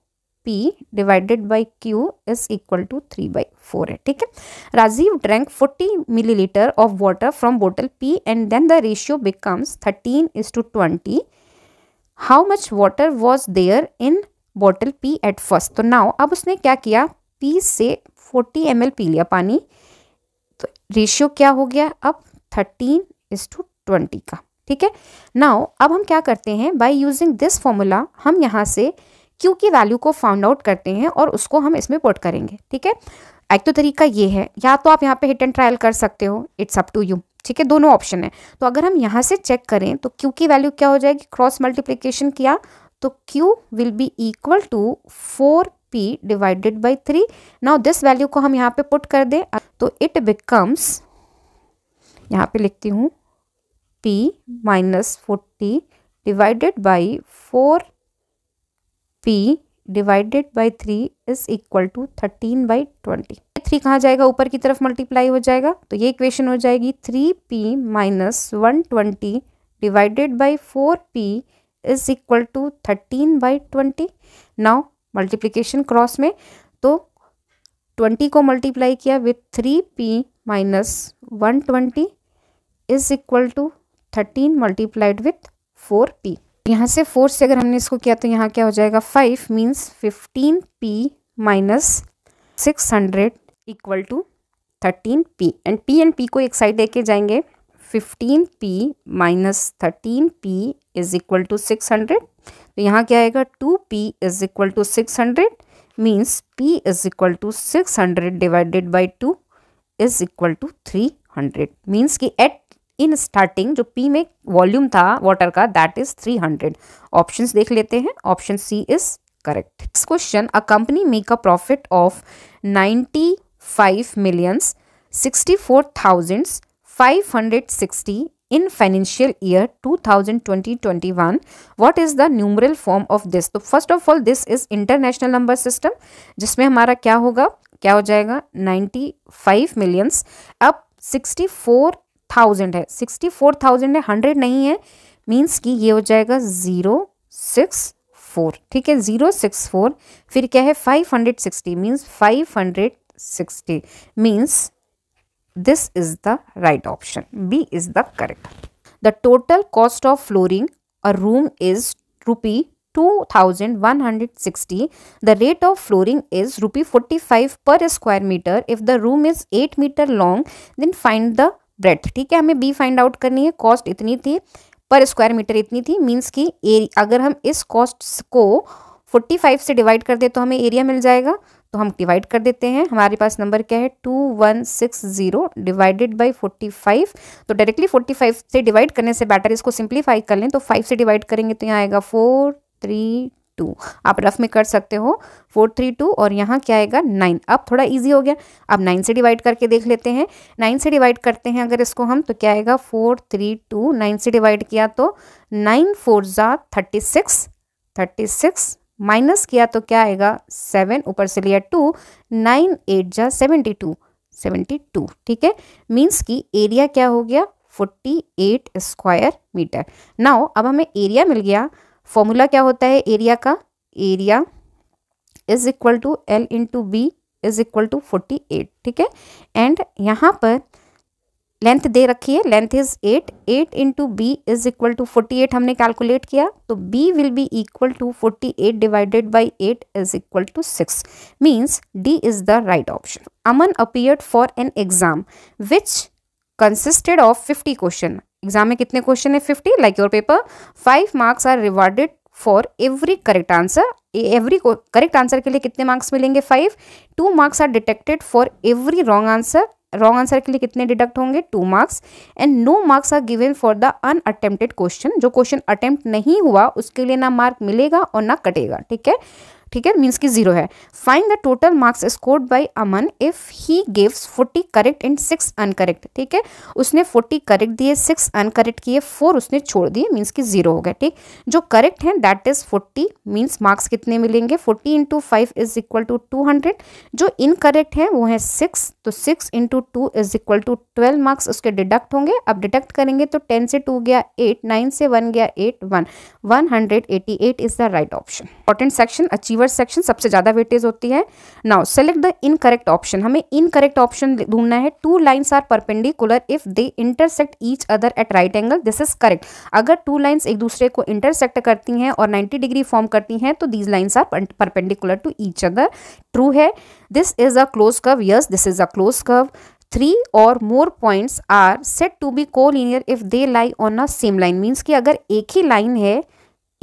P divided by Q is equal to three by four है ठीक है Rajeev drank forty litre of water from bottle P and then the ratio becomes thirteen is to twenty how much water was there in bottle P at first तो now अब उसने क्या किया P से forty M L P लिया पानी तो ratio क्या हो गया अब थर्टीन इज टू ट्वेंटी का ठीक है नाउ अब हम क्या करते हैं बाई यूजिंग दिस फॉर्मूला हम यहाँ से क्यू की वैल्यू को फाउंड आउट करते हैं और उसको हम इसमें पुट करेंगे ठीक है एक तो तरीका ये है या तो आप यहाँ पे हिट एंड ट्रायल कर सकते हो इट्स अप टू यू ठीक है दोनों ऑप्शन है तो अगर हम यहाँ से चेक करें तो क्यू की वैल्यू क्या हो जाएगी क्रॉस मल्टीप्लीकेशन किया तो Q will be equal to four P divided by three now this value को हम यहाँ पे पुट कर दें तो इट बिकम्स यहाँ पे लिखती हूँ p minus 40 divided by p divided by three is equal to thirteen by twenty three कहाँ जाएगा ऊपर की तरफ मल्टीप्लाई हो जाएगा तो ये इक्वेशन हो जाएगी three P minus one twenty divided by four P is equal to thirteen by twenty now multiplication cross में तो ट्वेंटी को मल्टीप्लाई किया with three P minus one twenty is equal to thirteen multiplied with four P यहाँ से four से अगर हमने इसको किया तो यहाँ क्या हो जाएगा five means fifteen P minus six hundred equal to thirteen P and P and P को एक साइड लेके जाएंगे fifteen P minus thirteen P is equal to six hundred तो यहाँ क्या आएगा two P is equal to six hundred means P is equal to six hundred divided by two is equal to three hundred means कि at in starting जो P में volume था water का that is three hundred option देख लेते हैं option C is correct next question a company make a profit of 95 five millions sixty in financial year 2020-21 what is the numeral form of this तो first of all this is international number system जिसमें हमारा क्या होगा क्या हो जाएगा 95 five millions अब 64 thousand है सिक्सटी फोर थाउजेंड है हंड्रेड नहीं है मीन्स कि ये हो जाएगा जीरो सिक्स फोर ठीक है जीरो सिक्स फोर फिर क्या है five hundred sixty means five hundred sixty means this is the right option B is the correct the total cost of flooring a room is rupee two thousand one hundred sixty the rate of flooring is rupee forty five per square metre if the room is eight metre long then find the breadth ठीक है हमें B find out करनी है cost इतनी थी पर square metre इतनी थी मीन्स कि अगर हम इस कॉस्ट को 45 से डिवाइड कर दे तो हमें एरिया मिल जाएगा तो हम डिवाइड कर देते हैं हमारे पास नंबर क्या है two one six zero divided by forty five तो डायरेक्टली फोर्टी फाइव से डिवाइड करने से बैटर इसको सिंप्लीफाई कर लें तो फाइव से डिवाइड करेंगे तो यहाँ आएगा फोर थ्री टू आप रफ में कर सकते हो फोर थ्री टू और यहाँ क्या आएगा नाइन अब थोड़ा इजी हो गया अब नाइन से डिवाइड करके देख लेते हैं नाइन से डिवाइड करते हैं अगर इसको हम तो क्या आएगा फोर थ्री टू नाइन से डिवाइड किया तो नाइन फोर ज़ा thirty six thirty six minus किया तो क्या आएगा सेवन ऊपर से लिया टू नाइन एट ज़ा सेवेंटी टू सेवेंटी टू ठीक है मीन्स कि एरिया क्या हो गया forty eight square metre now अब हमें एरिया मिल गया फॉर्मूला क्या होता है एरिया का area is equal to L into B is equal to forty eight ठीक है एंड यहाँ पर लेंथ दे रखी है length is eight eight into B is equal to forty eight हमने कैलकुलेट किया तो B will be equal to forty eight divided by eight is equal to six means D is the right option Aman appeared for an exam which consisted of fifty question exam में कितने question है fifty like your paper five marks are rewarded for every correct answer every correct answer के लिए कितने marks मिलेंगे five two marks are detected for every wrong answer wrong answer के लिए कितने डिडक्ट होंगे two marks and no marks are given for the unattempted question जो question attempt नहीं हुआ उसके लिए ना मार्क मिलेगा और ना कटेगा ठीक है ठीक है मीन्स कि जीरो है find the total marks scored by Aman if he gives forty correct and six incorrect ठीक है उसने फोर्टी करेक्ट दिए सिक्स अनकरेक्ट किए फोर उसने छोड़ दिए मीन्स कि जीरो हो गया ठीक जो करेक्ट हैं that is forty means marks कितने मिलेंगे forty into five is equal to two hundred जो इनकरेक्ट हैं वो है सिक्स तो six into two is equal to twelve marks उसके डिडक्ट होंगे अब डिडक्ट करेंगे तो टेन से टू गया एट नाइन से वन गया eight one one hundred eighty eight is the right option important section achieve universe section सबसे ज़्यादा वेटेज होती है now select the incorrect option हमें इनकरेक्ट ऑप्शन ढूंढना है two lines are perpendicular if they intersect each other at right angle this is correct अगर two lines एक दूसरे को इंटरसेक्ट करती हैं और नाइन्टी डिग्री फॉर्म करती हैं तो these lines are perpendicular to each other true है this is a close curve yes this is a close curve three और more points are set to be collinear if they lie on a same line means कि अगर एक ही line है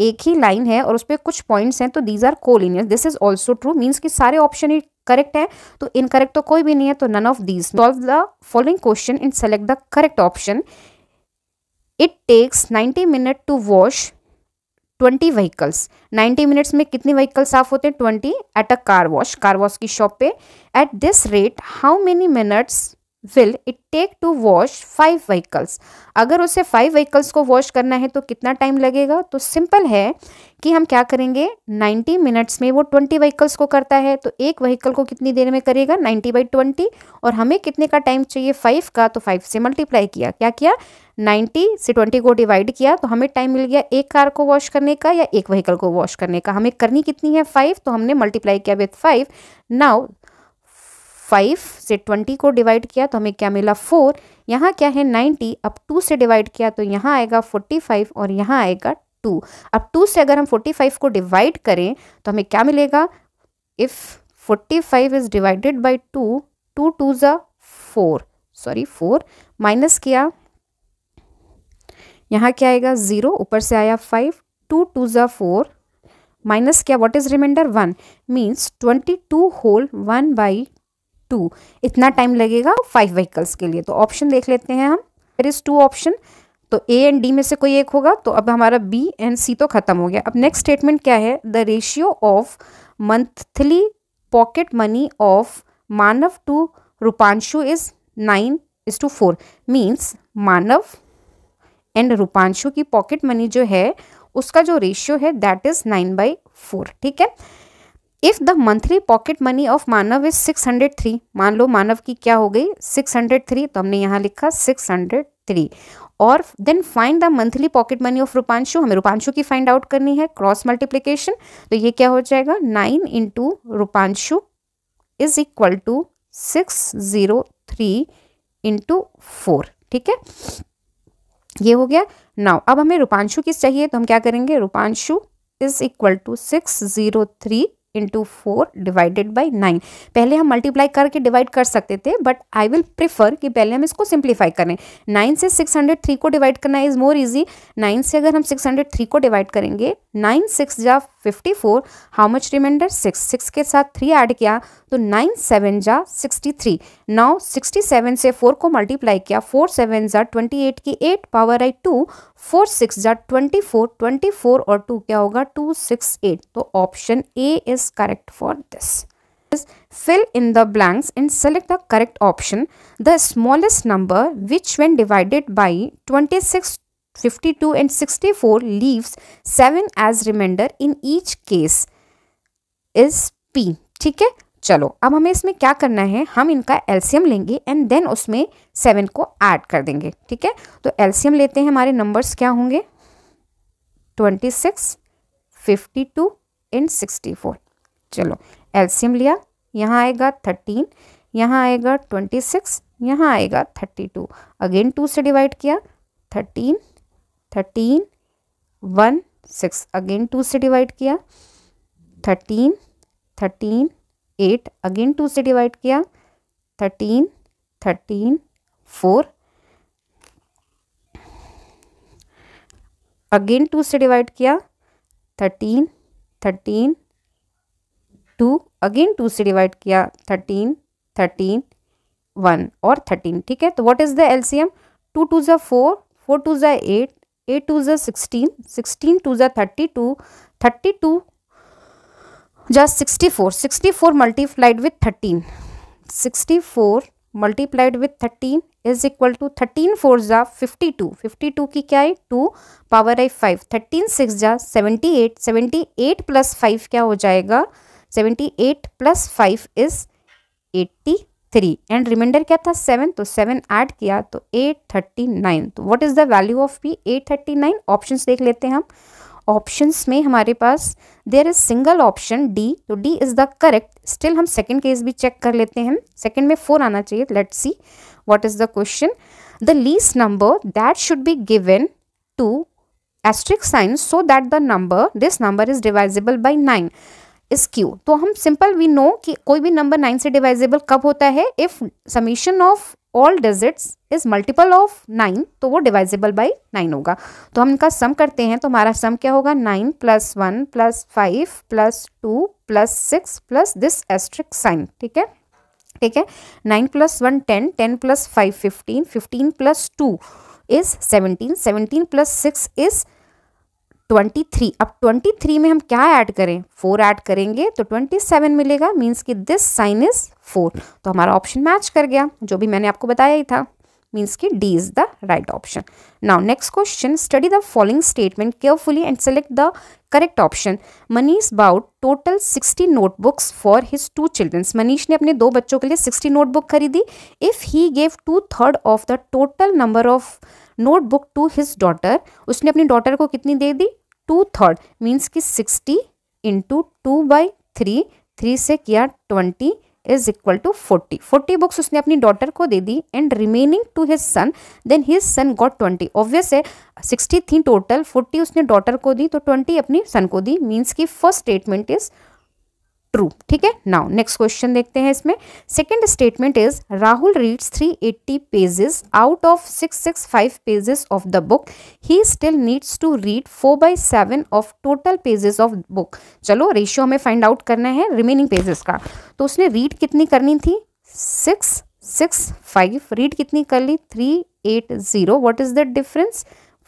एक ही line है और उस पर कुछ पॉइंट्स हैं तो these are collinear this is also true means कि सारे ऑप्शन ही करेक्ट है तो इनकरेक्ट तो कोई भी नहीं है तो none of these solve the following question in select the correct option it takes 90 minute to wash 20 vehicles 90 minutes में कितने व्हीकल साफ होते हैं 20 at a car wash car wash की शॉप पे at this rate how many minutes will it take to wash five vehicles अगर उसे five vehicles को वॉश करना है तो कितना टाइम लगेगा तो सिंपल है कि हम क्या करेंगे नाइन्टी मिनट्स में वो ट्वेंटी व्हीकल्स को करता है तो एक व्हीकल को कितनी देर में करेगा नाइन्टी बाई ट्वेंटी और हमें कितने का टाइम चाहिए फाइव का तो फाइव से मल्टीप्लाई किया क्या किया नाइन्टी से ट्वेंटी को डिवाइड किया तो हमें टाइम मिल गया एक कार को वॉश करने का या एक व्हीकल को वॉश करने का हमें करनी कितनी है फाइव तो हमने मल्टीप्लाई किया विथ फाइव नाउ फाइव से ट्वेंटी को डिवाइड किया तो हमें क्या मिला फोर यहाँ क्या है नाइन्टी अब टू से डिवाइड किया तो यहाँ आएगा फोर्टी फाइव और यहाँ आएगा टू अब टू से अगर हम फोर्टी फाइव को डिवाइड करें तो हमें क्या मिलेगा if forty five is divided by two two two ज़ा फोर सॉरी फोर माइनस किया यहाँ क्या आएगा ज़ीरो ऊपर से आया फाइव टू टू ज़ा फोर माइनस क्या what is reminder one means twenty two whole one by two इतना टाइम लगेगा फाइव व्हीकल्स के लिए तो ऑप्शन देख लेते हैं हम देर इज़ टू ऑप्शन तो ए एंड डी में से कोई एक होगा तो अब हमारा बी एंड सी तो ख़त्म हो गया अब नेक्स्ट स्टेटमेंट क्या है the ratio of monthly pocket money of Manav to Rupanshu is nine is to four means Manav and Rupanshu की पॉकेट मनी जो है उसका जो रेशियो है that is nine by four ठीक है if the monthly pocket money of Manav is 603 मान लो मानव की क्या हो गई 603 तो हमने यहाँ लिखा 603 और then find the monthly pocket money of Rupanshu हमें रूपांशु की फाइंड आउट करनी है क्रॉस मल्टीप्लीकेशन तो ये क्या हो जाएगा nine into Rupanshu is equal to six zero three into four ठीक है ये हो गया नाउ अब हमें रूपांशु किस चाहिए तो हम क्या करेंगे Rupanshu is equal to six zero three into four divided by nine पहले हम मल्टीप्लाई करके डिवाइड कर सकते थे बट आई विल प्रिफर कि पहले हम इसको सिंप्लीफाई करें नाइन से सिक्स हंड्रेड थ्री को डिवाइड करना इज मोर इजी नाइन से अगर हम सिक्स हंड्रेड थ्री को डिवाइड करेंगे नाइन सिक्स जा fifty four how much reminder six six के साथ थ्री ऐड किया तो नाइन सेवन जा sixty three now sixty seven से फोर को मल्टीप्लाई किया फोर सेवन जा ट्वेंटी एट की एट पावर आई टू फोर सिक्स जा ट्वेंटी फोर ट्वेंटी फोर और टू क्या होगा टू सिक्स एट तो option A is correct for this fill in the blanks blanks select the correct option the smallest number which when divided by twenty six 52 and 64 leaves 7 as reminder in each case is P ठीक है चलो अब हमें इसमें क्या करना है हम इनका एल्सियम लेंगे एंड देन उसमें सेवन को ऐड कर देंगे ठीक है तो एल्सियम लेते हैं हमारे नंबर्स क्या होंगे twenty six fifty two and sixty four चलो एल्सियम लिया यहाँ आएगा थर्टीन यहाँ आएगा ट्वेंटी सिक्स यहाँ आएगा थर्टी टू अगेन टू से डिवाइड किया thirteen thirteen one six again two से डिवाइड किया thirteen thirteen eight again two से डिवाइड किया thirteen thirteen four again two से डिवाइड किया thirteen thirteen two again two से डिवाइड किया थर्टीन थर्टीन वन और थर्टीन ठीक है तो what is the LCM two two ज़ा फोर फोर टू ज़ा एट एट टू जै सिक्सटीन सिक्सटीन टू जै थर्टी टू थर्टी टू जै sixty four sixty four multiplied with thirteen sixty four multiplied with thirteen is equal to thirteen four ज़ा fifty two fifty two की क्या है two power आई five thirteen six ज़ा seventy eight seventy eight plus five क्या हो जाएगा seventy eight plus five is eighty three and reminder क्या था सेवन तो सेवन ऐड किया तो एट थर्टी नाइन तो what is the value of P eight thirty nine option देख लेते हैं हम ऑप्शंस में हमारे पास there is single option D तो D is the correct still हम सेकेंड केस भी चेक कर लेते हैं सेकेंड में फोर आना चाहिए let see what is the question the least number that should be given to asterisk sign so that the number this number is divisible by nine स्क्यू तो हम सिंपल वी नो कि कोई भी number nine से divisible कब होता है if summation of all digits is multiple of nine तो वो डिवाइजेबल बाई नाइन होगा तो हम इनका सम करते हैं तो हमारा सम क्या होगा nine plus one plus five plus two plus six plus this asterisk sign ठीक है ठीक है nine plus one ten ten plus five fifteen fifteen plus two is seventeen seventeen plus six is twenty three अब twenty three में हम क्या add करें four add करेंगे तो ट्वेंटी सेवन मिलेगा मीन्स कि दिस साइन इज़ फोर तो हमारा ऑप्शन मैच कर गया जो भी मैंने आपको बताया ही था मीन्स कि D is the right option now next question study the following statement carefully and select the correct option Manish bought total sixty notebooks for his two childrens Manish ने अपने दो बच्चों के लिए सिक्सटी नोटबुक खरीदी if he gave two third of the total number of notebook to his daughter उसने अपनी daughter को कितनी दे दी टू थर्ड मीन्स कि sixty into two by three three से किया twenty is equal to forty forty books उसने अपनी डॉटर को दे दी and remaining to his son then his son got twenty obvious है सिक्सटी थी टोटल फोर्टी उसने डॉटर को दी तो ट्वेंटी अपनी सन को दी मीन्स की फर्स्ट स्टेटमेंट इज ट्रू ठीक है नाउ नेक्स्ट क्वेश्चन देखते हैं इसमें second statement is Rahul reads 380 pages out of 665 pages of the book he still needs to read 4 by seven of total pages of book चलो ratio हमें find out करना है remaining pages का तो उसने रीड कितनी करनी थी सिक्स सिक्स फाइव रीड कितनी कर ली three eight zero what is the difference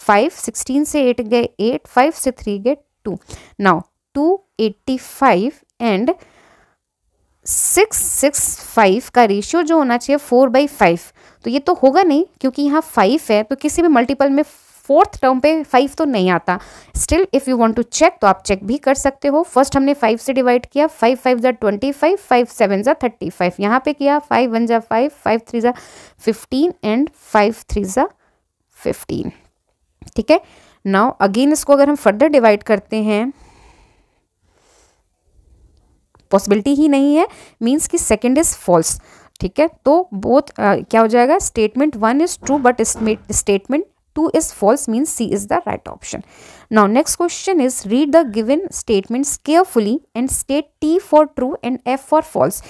five sixteen से एट गए एट फाइव से थ्री गए two now two eighty five and six six five का रेशियो जो होना चाहिए फोर बाई फाइव तो ये तो होगा नहीं क्योंकि यहाँ फाइव है तो किसी भी मल्टीपल में फोर्थ टर्म पे फाइव तो नहीं आता still if you want to check तो आप चेक भी कर सकते हो फर्स्ट हमने फाइव से डिवाइड किया फाइव फाइव ज़ा ट्वेंटी फाइव फाइव सेवन ज़ा थर्टी फाइव यहाँ पे किया फाइव वन ज़ा फाइव फाइव थ्री ज़ा फिफ्टीन एंड फाइव थ्री ज़ा फिफ्टीन ठीक है नाउ अगेन इसको अगर हम फर्दर डिवाइड करते हैं पॉसिबिलिटी ही नहीं है मीन्स कि सेकेंड इज़ फॉल्स ठीक है तो बोथ क्या हो जाएगा statement one is true but statement two is false means C is the right option now next question is read the given statement carefully and state T for true and F for false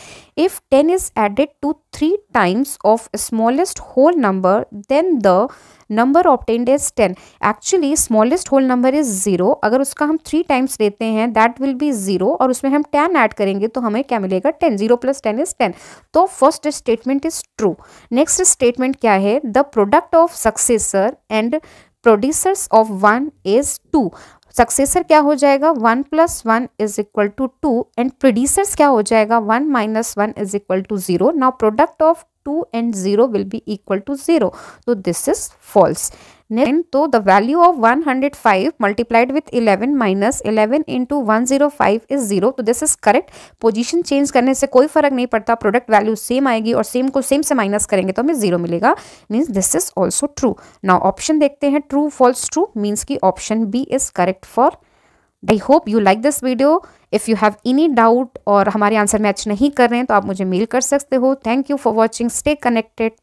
if ten is added to three times of smallest whole number then the number obtained is ten actually smallest whole number is zero अगर उसका हम three times लेते हैं that will be zero और उसमें हम ten add करेंगे तो हमें क्या मिलेगा ten zero plus ten is ten तो first statement is true next statement क्या है the product of successor and predecessor of one is two successor क्या हो जाएगा one plus one is equal to two and predecessor क्या हो जाएगा one minus one is equal to zero now product of two and zero will be equal to zero equal to 0. तो the value of one hundred five multiplied of eleven minus eleven in two one zero five is zero तो this is correct position change करने से कोई फर्क नहीं पड़ता product value same आएगी और सेम को सेम से माइनस करेंगे तो हमें जीरो मिलेगा means this is also true now option देखते हैं ट्रू फॉल्स ट्रू मीन्स की option B is correct for I hope you like this video if you have any doubt और हमारे आंसर मैच नहीं कर रहे हैं तो आप मुझे मेल कर सकते हो thank you for watching stay connected